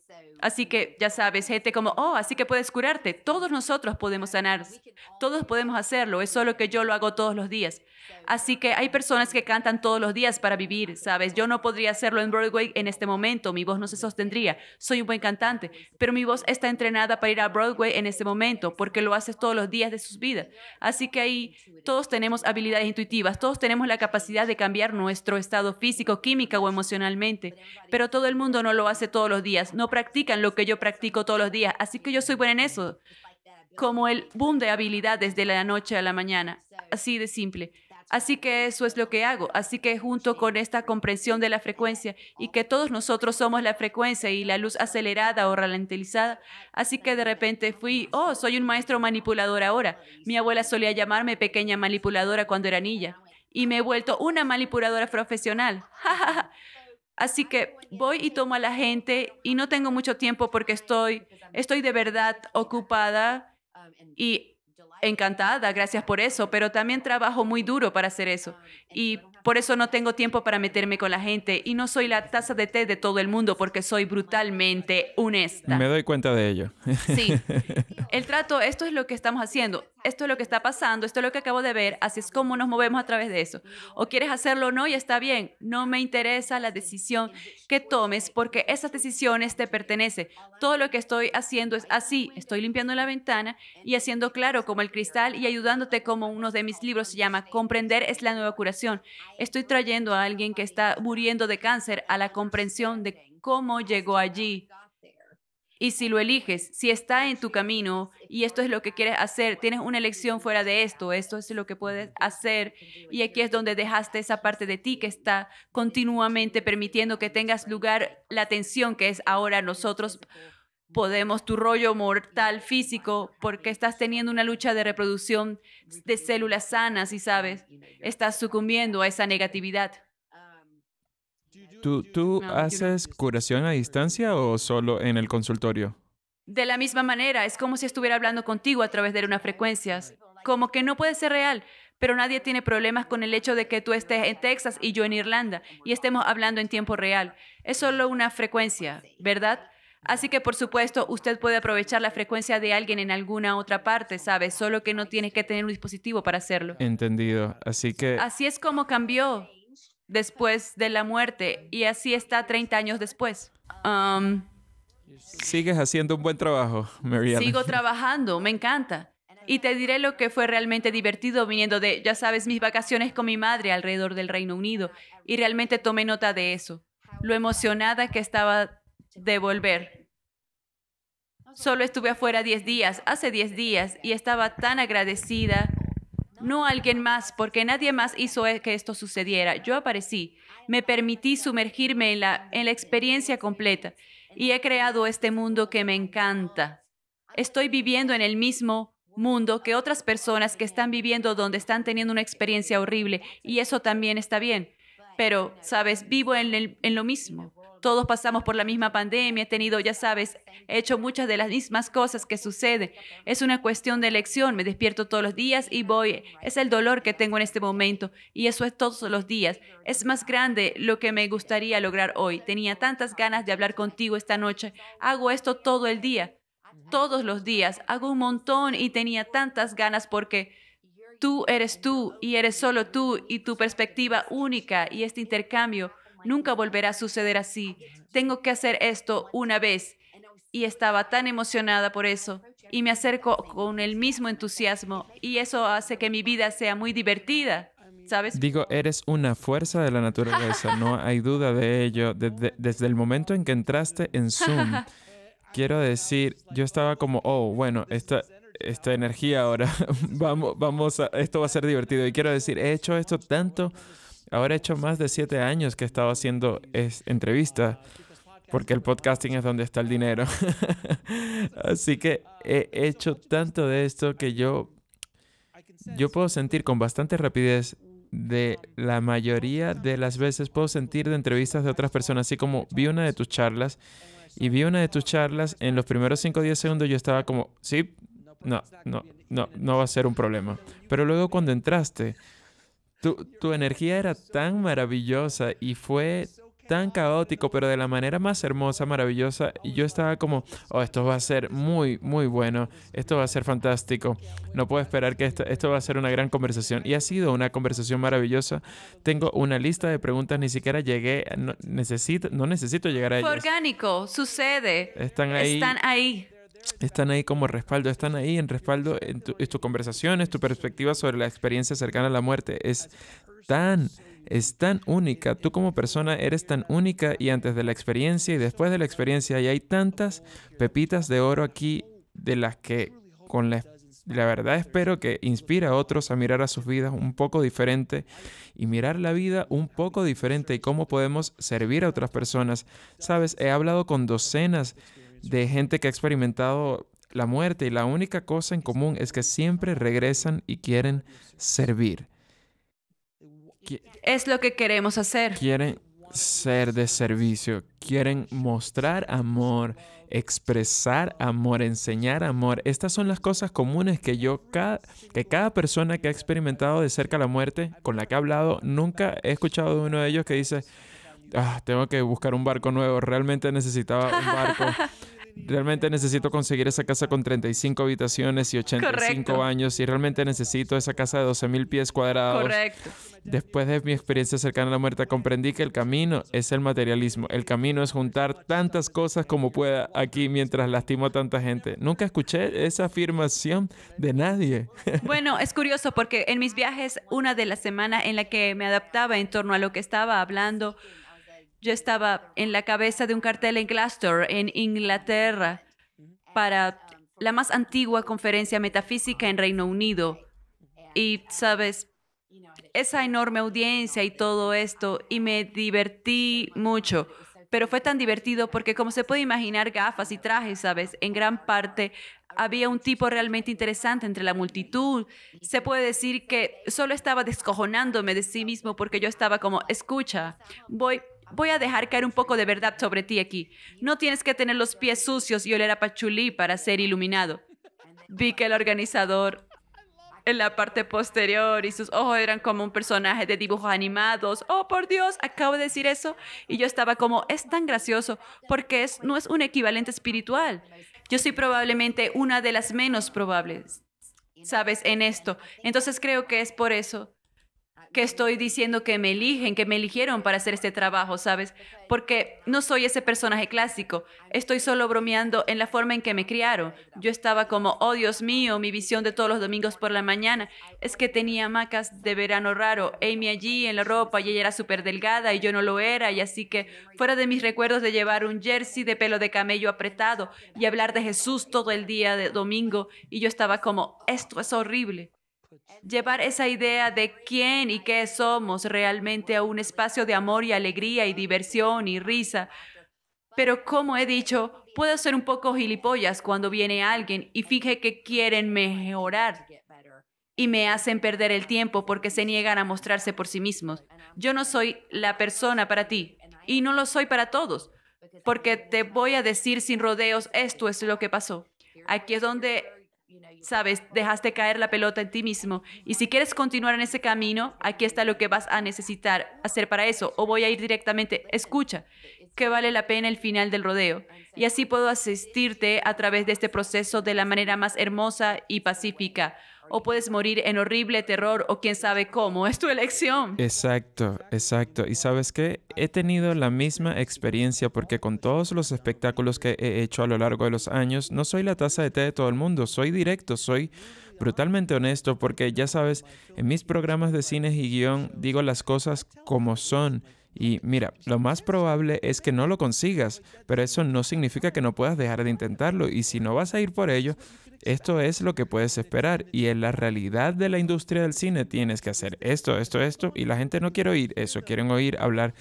Así que ya sabes, gente como, oh, así que puedes curarte. Todos nosotros podemos sanar. Todos podemos hacerlo. Es solo que yo lo hago todos los días. Así que hay personas que cantan todos los días para vivir, ¿sabes? Yo no podría hacerlo en Broadway en este momento. Mi voz no se sostendría. Soy un buen cantante, pero mi voz está entrenada para ir a Broadway en este momento porque lo haces todos los días de sus vidas. Así que ahí todos tenemos habilidades intuitivas. Todos tenemos la capacidad de cambiar nuestro estado físico, química o emocionalmente. Pero todo el mundo no lo hace todos los días. No practica lo que yo practico todos los días. Así que yo soy buena en eso. Como el boom de habilidades de la noche a la mañana. Así de simple. Así que eso es lo que hago. Así que junto con esta comprensión de la frecuencia y que todos nosotros somos la frecuencia y la luz acelerada o ralentizada, así que de repente fui, oh, soy un maestro manipulador ahora. Mi abuela solía llamarme pequeña manipuladora cuando era niña y me he vuelto una manipuladora profesional. Así que voy y tomo a la gente y no tengo mucho tiempo porque estoy, estoy de verdad ocupada y encantada, gracias por eso, pero también trabajo muy duro para hacer eso. Y por eso no tengo tiempo para meterme con la gente y no soy la taza de té de todo el mundo porque soy brutalmente honesta. Me doy cuenta de ello. Sí. El trato, esto es lo que estamos haciendo, esto es lo que está pasando, esto es lo que acabo de ver, así es como nos movemos a través de eso. O quieres hacerlo o no y está bien, no me interesa la decisión que tomes porque esas decisiones te pertenecen. Todo lo que estoy haciendo es así, estoy limpiando la ventana y haciendo claro cómo como El Cristal y ayudándote como uno de mis libros se llama Comprender es la nueva curación. Estoy trayendo a alguien que está muriendo de cáncer a la comprensión de cómo llegó allí. Y si lo eliges, si está en tu camino y esto es lo que quieres hacer, tienes una elección fuera de esto, esto es lo que puedes hacer y aquí es donde dejaste esa parte de ti que está continuamente permitiendo que tengas lugar la tensión que es ahora nosotros podemos tu rollo mortal físico porque estás teniendo una lucha de reproducción de células sanas y sabes, estás sucumbiendo a esa negatividad. ¿Tú, haces curación a distancia o solo en el consultorio? De la misma manera, es como si estuviera hablando contigo a través de unas frecuencias. Como que no puede ser real, pero nadie tiene problemas con el hecho de que tú estés en Texas y yo en Irlanda y estemos hablando en tiempo real. Es solo una frecuencia, ¿verdad? Así que, por supuesto, usted puede aprovechar la frecuencia de alguien en alguna otra parte, ¿sabe? Solo que no tiene que tener un dispositivo para hacerlo. Entendido. Así que... Así es como cambió después de la muerte y así está 30 años después. Um, Sigues haciendo un buen trabajo, Mariana. Sigo trabajando, me encanta. Y te diré lo que fue realmente divertido viniendo de, ya sabes, mis vacaciones con mi madre alrededor del Reino Unido. Y realmente tomé nota de eso. Lo emocionada que estaba de volver. Solo estuve afuera 10 días, hace 10 días, y estaba tan agradecida. No alguien más, porque nadie más hizo e-, que esto sucediera. Yo aparecí, me permití sumergirme en la, en la experiencia completa y he creado este mundo que me encanta. Estoy viviendo en el mismo mundo que otras personas que están viviendo donde están teniendo una experiencia horrible y eso también está bien. Pero, sabes, vivo en, el, en lo mismo todos pasamos por la misma pandemia, he tenido, ya sabes, he hecho muchas de las mismas cosas que suceden. Es una cuestión de elección, me despierto todos los días y voy, es el dolor que tengo en este momento y eso es todos los días. Es más grande lo que me gustaría lograr hoy. Tenía tantas ganas de hablar contigo esta noche, hago esto todo el día, todos los días, hago un montón y tenía tantas ganas porque tú eres tú y eres solo tú y tu perspectiva única y este intercambio Nunca volverá a suceder así. Tengo que hacer esto una vez. Y estaba tan emocionada por eso. Y me acerco con el mismo entusiasmo. Y eso hace que mi vida sea muy divertida. ¿Sabes? Digo, eres una fuerza de la naturaleza, no hay duda de ello. Desde, el momento en que entraste en Zoom, quiero decir, yo estaba como, oh, bueno, esta, esta energía ahora, vamos, vamos a, esto va a ser divertido. Y quiero decir, he hecho esto tanto Ahora he hecho más de siete años que he estado haciendo es, entrevistas, porque el podcasting es donde está el dinero. Así que he hecho tanto de esto que yo, yo puedo sentir con bastante rapidez de la mayoría de las veces puedo sentir de entrevistas de otras personas, así como vi una de tus charlas y vi una de tus charlas, en los primeros cinco o 10 segundos yo estaba como, sí, no, no, no, no va a ser un problema. Pero luego cuando entraste, tu, tu energía era tan maravillosa y fue tan caótico, pero de la manera más hermosa, maravillosa. Y yo estaba como, oh, esto va a ser muy, muy bueno. Esto va a ser fantástico. No puedo esperar que esto, esto va a ser una gran conversación. Y ha sido una conversación maravillosa. Tengo una lista de preguntas, ni siquiera llegué, no necesito, no necesito llegar a ellas. orgánico, sucede. Están ahí. Están ahí están ahí como respaldo, están ahí en respaldo en, tu, tus conversaciones, tu perspectiva sobre la experiencia cercana a la muerte. Es tan, es tan única. Tú como persona eres tan única y antes de la experiencia y después de la experiencia, y hay tantas pepitas de oro aquí de las que con la, verdad espero que inspira a otros a mirar a sus vidas un poco diferente y mirar la vida un poco diferente y cómo podemos servir a otras personas. Sabes, he hablado con docenas de gente que ha experimentado la muerte y la única cosa en común es que siempre regresan y quieren servir. es lo que queremos hacer. Quieren ser de servicio, quieren mostrar amor, expresar amor, enseñar amor. Estas son las cosas comunes que yo, cada, que cada persona que ha experimentado de cerca la muerte, con la que he hablado, nunca he escuchado de uno de ellos que dice, ah, tengo que buscar un barco nuevo, realmente necesitaba un barco. realmente necesito conseguir esa casa con 35 habitaciones y 85 cinco años y realmente necesito esa casa de 12,000 mil pies cuadrados. Correcto. Después de mi experiencia cercana a la muerte, comprendí que el camino es el materialismo. El camino es juntar tantas cosas como pueda aquí mientras lastimo a tanta gente. Nunca escuché esa afirmación de nadie. Bueno, es curioso porque en mis viajes, una de las semanas en la que me adaptaba en torno a lo que estaba hablando, yo estaba en la cabeza de un cartel en Gloucester, en Inglaterra, para la más antigua conferencia metafísica en Reino Unido. Y, sabes, esa enorme audiencia y todo esto, y me divertí mucho. Pero fue tan divertido porque, como se puede imaginar, gafas y trajes, ¿sabes? En gran parte había un tipo realmente interesante entre la multitud. Se puede decir que solo estaba descojonándome de sí mismo porque yo estaba como, escucha, voy voy a dejar caer un poco de verdad sobre ti aquí. No tienes que tener los pies sucios y oler a pachulí para ser iluminado. Vi que el organizador en la parte posterior y sus ojos eran como un personaje de dibujos animados. Oh, por Dios, acabo de decir eso. Y yo estaba como, es tan gracioso porque es, no es un equivalente espiritual. Yo soy probablemente una de las menos probables, ¿sabes? En esto. Entonces creo que es por eso que estoy diciendo que me eligen, que me eligieron para hacer este trabajo, ¿sabes? Porque no soy ese personaje clásico. Estoy solo bromeando en la forma en que me criaron. Yo estaba como, oh Dios mío, mi visión de todos los domingos por la mañana es que tenía macas de verano raro. Amy allí en la ropa y ella era súper delgada y yo no lo era. Y así que fuera de mis recuerdos de llevar un jersey de pelo de camello apretado y hablar de Jesús todo el día de domingo. Y yo estaba como, esto es horrible. Llevar esa idea de quién y qué somos realmente a un espacio de amor y alegría y diversión y risa. Pero como he dicho, puedo ser un poco gilipollas cuando viene alguien y fije que quieren mejorar y me hacen perder el tiempo porque se niegan a mostrarse por sí mismos. Yo no soy la persona para ti y no lo soy para todos, porque te voy a decir sin rodeos, esto es lo que pasó. Aquí es donde Sabes, dejaste caer la pelota en ti mismo. Y si quieres continuar en ese camino, aquí está lo que vas a necesitar hacer para eso. O voy a ir directamente, escucha, que vale la pena el final del rodeo. Y así puedo asistirte a través de este proceso de la manera más hermosa y pacífica o puedes morir en horrible terror o quién sabe cómo. Es tu elección. Exacto, exacto. Y sabes qué? He tenido la misma experiencia porque con todos los espectáculos que he hecho a lo largo de los años, no soy la taza de té de todo el mundo, soy directo, soy brutalmente honesto porque ya sabes, en mis programas de cines y guión digo las cosas como son y mira, lo más probable es que no lo consigas, pero eso no significa que no puedas dejar de intentarlo. Y si no vas a ir por ello, esto es lo que puedes esperar. Y en la realidad de la industria del cine tienes que hacer esto, esto, esto. Y la gente no quiere oír eso, quieren oír hablar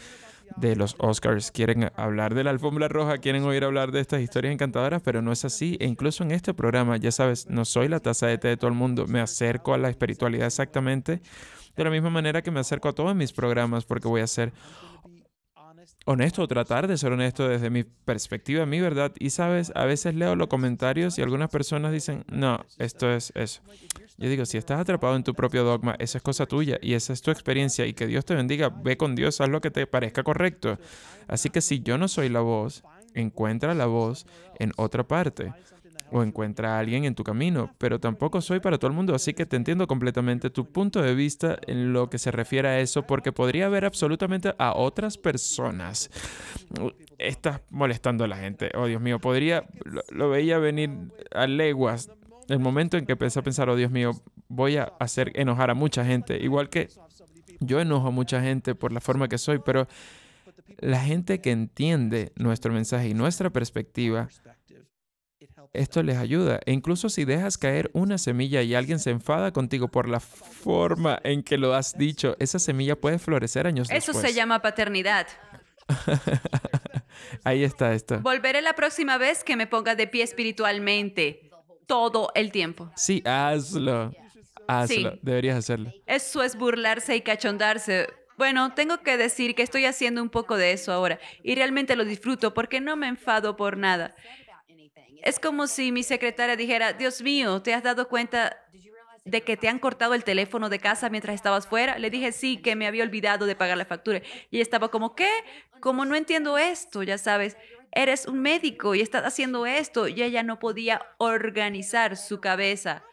de los Oscars, quieren hablar de la alfombra roja, quieren oír hablar de estas historias encantadoras, pero no es así. E incluso en este programa, ya sabes, no soy la taza de té de todo el mundo, me acerco a la espiritualidad exactamente de la misma manera que me acerco a todos mis programas porque voy a ser honesto, tratar de ser honesto desde mi perspectiva, mi verdad. Y sabes, a veces leo los comentarios y algunas personas dicen, no, esto es eso. Yo digo, si estás atrapado en tu propio dogma, esa es cosa tuya y esa es tu experiencia y que Dios te bendiga, ve con Dios, haz lo que te parezca correcto. Así que si yo no soy la voz, encuentra la voz en otra parte o encuentra a alguien en tu camino, pero tampoco soy para todo el mundo, así que te entiendo completamente tu punto de vista en lo que se refiere a eso, porque podría ver absolutamente a otras personas. Uh, estás molestando a la gente, oh Dios mío, podría, lo, veía venir a leguas. El momento en que empecé a pensar, oh Dios mío, voy a hacer enojar a mucha gente, igual que yo enojo a mucha gente por la forma que soy, pero la gente que entiende nuestro mensaje y nuestra perspectiva esto les ayuda. E incluso si dejas caer una semilla y alguien se enfada contigo por la forma en que lo has dicho, esa semilla puede florecer años eso después. Eso se llama paternidad. Ahí está esto. Volveré la próxima vez que me ponga de pie espiritualmente. Todo el tiempo. Sí, hazlo. Hazlo. Deberías hacerlo. Eso es burlarse y cachondarse. Bueno, tengo que decir que estoy haciendo un poco de eso ahora y realmente lo disfruto porque no me enfado por nada. Es como si mi secretaria dijera, Dios mío, ¿te has dado cuenta de que te han cortado el teléfono de casa mientras estabas fuera? Le dije, sí, que me había olvidado de pagar la factura. Y estaba como, ¿qué? Como no entiendo esto, ya sabes, eres un médico y estás haciendo esto. Y ella no podía organizar su cabeza.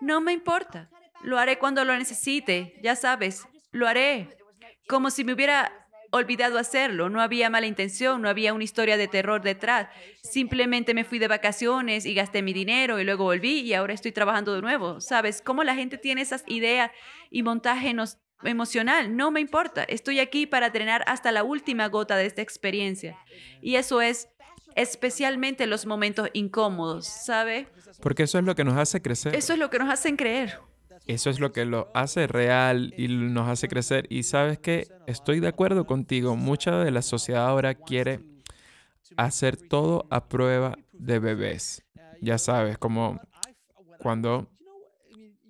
No me importa, lo haré cuando lo necesite, ya sabes, lo haré. Como si me hubiera olvidado hacerlo, no había mala intención, no había una historia de terror detrás. Simplemente me fui de vacaciones y gasté mi dinero y luego volví y ahora estoy trabajando de nuevo. ¿Sabes cómo la gente tiene esas ideas y montaje emocional, no me importa, estoy aquí para drenar hasta la última gota de esta experiencia. Y eso es especialmente los momentos incómodos, ¿sabe? Porque eso es lo que nos hace crecer. Eso es lo que nos hacen creer. Eso es lo que lo hace real y nos hace crecer. Y sabes que estoy de acuerdo contigo. Mucha de la sociedad ahora quiere hacer todo a prueba de bebés. Ya sabes, como cuando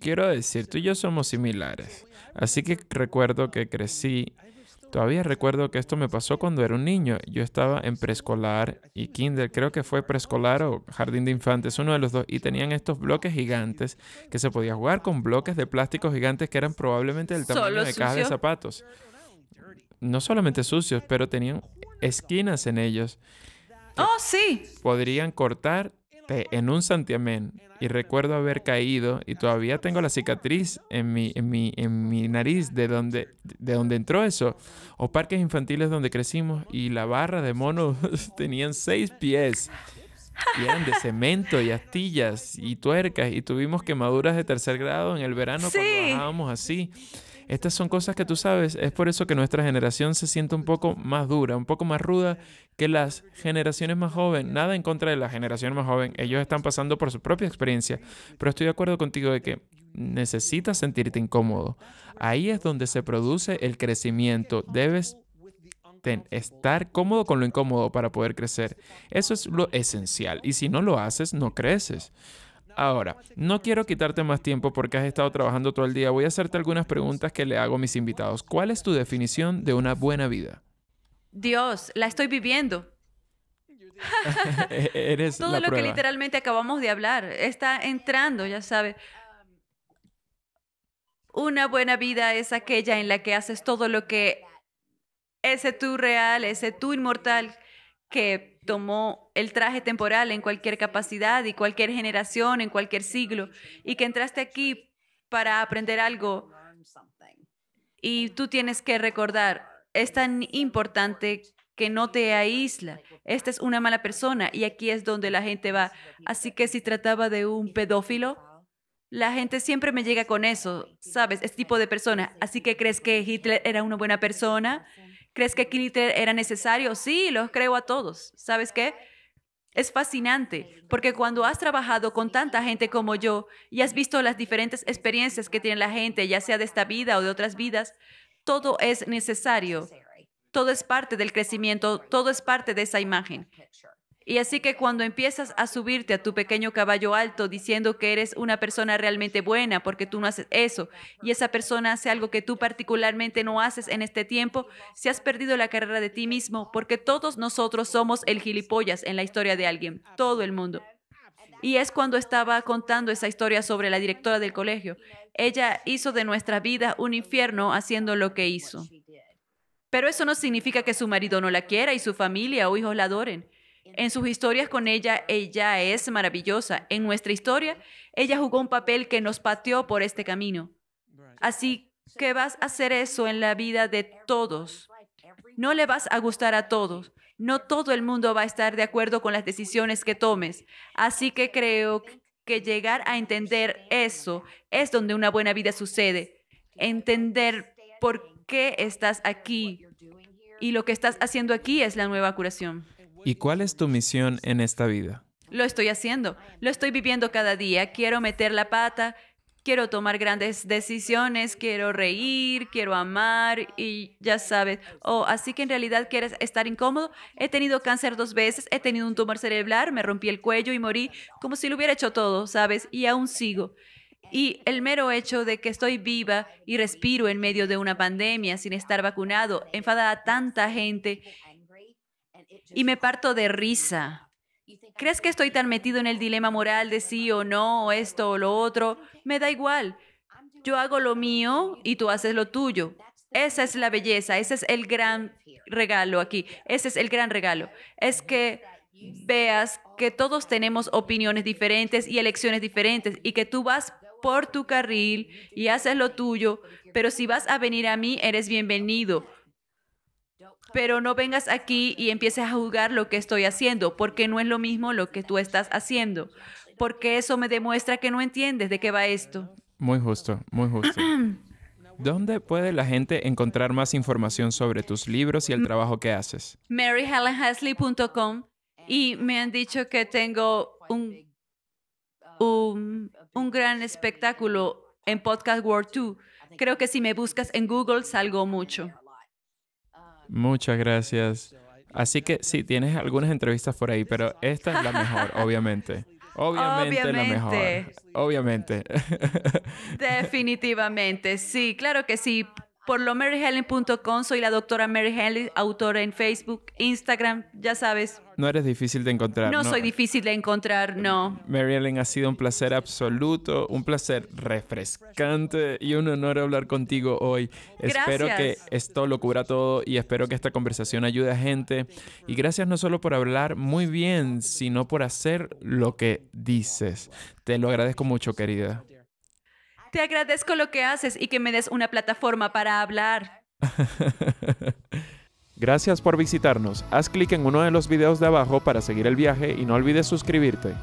quiero decir, tú y yo somos similares. Así que recuerdo que crecí Todavía recuerdo que esto me pasó cuando era un niño. Yo estaba en preescolar y kinder, creo que fue preescolar o jardín de infantes, uno de los dos, y tenían estos bloques gigantes que se podía jugar con bloques de plástico gigantes que eran probablemente del tamaño de caja de zapatos. No solamente sucios, pero tenían esquinas en ellos. Oh, sí. Podrían cortar en un santiamén y recuerdo haber caído y todavía tengo la cicatriz en mi, en mi, en mi nariz de donde, de donde entró eso. O parques infantiles donde crecimos y la barra de monos tenían seis pies. Y eran de cemento y astillas y tuercas y tuvimos quemaduras de tercer grado en el verano cuando bajábamos así. Estas son cosas que tú sabes, es por eso que nuestra generación se siente un poco más dura, un poco más ruda que las generaciones más jóvenes. Nada en contra de la generación más joven, ellos están pasando por su propia experiencia, pero estoy de acuerdo contigo de que necesitas sentirte incómodo. Ahí es donde se produce el crecimiento. Debes estar cómodo con lo incómodo para poder crecer. Eso es lo esencial. Y si no lo haces, no creces. Ahora, no quiero quitarte más tiempo porque has estado trabajando todo el día. Voy a hacerte algunas preguntas que le hago a mis invitados. ¿Cuál es tu definición de una buena vida? Dios, la estoy viviendo. E-, eres Todo lo que literalmente acabamos de hablar está entrando, ya sabes. Una buena vida es aquella en la que haces todo lo que ese tú real, ese tú inmortal que tomó el traje temporal en cualquier capacidad y cualquier generación, en cualquier siglo, y que entraste aquí para aprender algo. Y tú tienes que recordar, es tan importante que no te aísla. Esta es una mala persona y aquí es donde la gente va. Así que si trataba de un pedófilo, la gente siempre me llega con eso, ¿sabes? Este tipo de persona. Así que crees que Hitler era una buena persona ¿Crees que aquí era necesario? Sí, los creo a todos. ¿Sabes qué? Es fascinante, porque cuando has trabajado con tanta gente como yo y has visto las diferentes experiencias que tiene la gente, ya sea de esta vida o de otras vidas, todo es necesario, todo es parte del crecimiento, todo es parte de esa imagen. Y así que cuando empiezas a subirte a tu pequeño caballo alto diciendo que eres una persona realmente buena porque tú no haces eso y esa persona hace algo que tú particularmente no haces en este tiempo, si has perdido la carrera de ti mismo porque todos nosotros somos el gilipollas en la historia de alguien, todo el mundo. Y es cuando estaba contando esa historia sobre la directora del colegio. Ella hizo de nuestra vida un infierno haciendo lo que hizo. Pero eso no significa que su marido no la quiera y su familia o hijos la adoren. En sus historias con ella, ella es maravillosa. En nuestra historia, ella jugó un papel que nos pateó por este camino. Así que vas a hacer eso en la vida de todos. No le vas a gustar a todos. No todo el mundo va a estar de acuerdo con las decisiones que tomes. Así que creo que llegar a entender eso es donde una buena vida sucede. Entender por qué estás aquí y lo que estás haciendo aquí es la nueva curación. ¿Y cuál es tu misión en esta vida? Lo estoy haciendo, lo estoy viviendo cada día. Quiero meter la pata, quiero tomar grandes decisiones, quiero reír, quiero amar y ya sabes. Oh, así que en realidad quieres estar incómodo. He tenido cáncer dos veces, he tenido un tumor cerebral, me rompí el cuello y morí como si lo hubiera hecho todo, ¿sabes? Y aún sigo. Y el mero hecho de que estoy viva y respiro en medio de una pandemia sin estar vacunado enfada a tanta gente y me parto de risa. ¿Crees que estoy tan metido en el dilema moral de sí o no, o esto o lo otro? Me da igual. Yo hago lo mío y tú haces lo tuyo. Esa es la belleza, ese es el gran regalo aquí, ese es el gran regalo. Es que veas que todos tenemos opiniones diferentes y elecciones diferentes y que tú vas por tu carril y haces lo tuyo, pero si vas a venir a mí, eres bienvenido pero no vengas aquí y empieces a juzgar lo que estoy haciendo, porque no es lo mismo lo que tú estás haciendo, porque eso me demuestra que no entiendes de qué va esto. Muy justo, muy justo. ¿Dónde puede la gente encontrar más información sobre tus libros y el trabajo que haces? MaryHelenHasley.com y me han dicho que tengo un, un, gran espectáculo en Podcast World 2. Creo que si me buscas en Google salgo mucho. Muchas gracias. Así que sí, tienes algunas entrevistas por ahí, pero esta es la mejor, obviamente. Obviamente, la mejor. Obviamente. Definitivamente, sí, claro que sí por lo maryhelen.com. Soy la doctora Mary Helen, autora en Facebook, Instagram, ya sabes. No eres difícil de encontrar. No, no, soy difícil de encontrar, no. Mary Helen ha sido un placer absoluto, un placer refrescante y un honor hablar contigo hoy. Espero que esto lo cubra todo y espero que esta conversación ayude a gente. Y gracias no solo por hablar muy bien, sino por hacer lo que dices. Te lo agradezco mucho, querida. Te agradezco lo que haces y que me des una plataforma para hablar. Gracias por visitarnos. Haz clic en uno de los videos de abajo para seguir el viaje y no olvides suscribirte.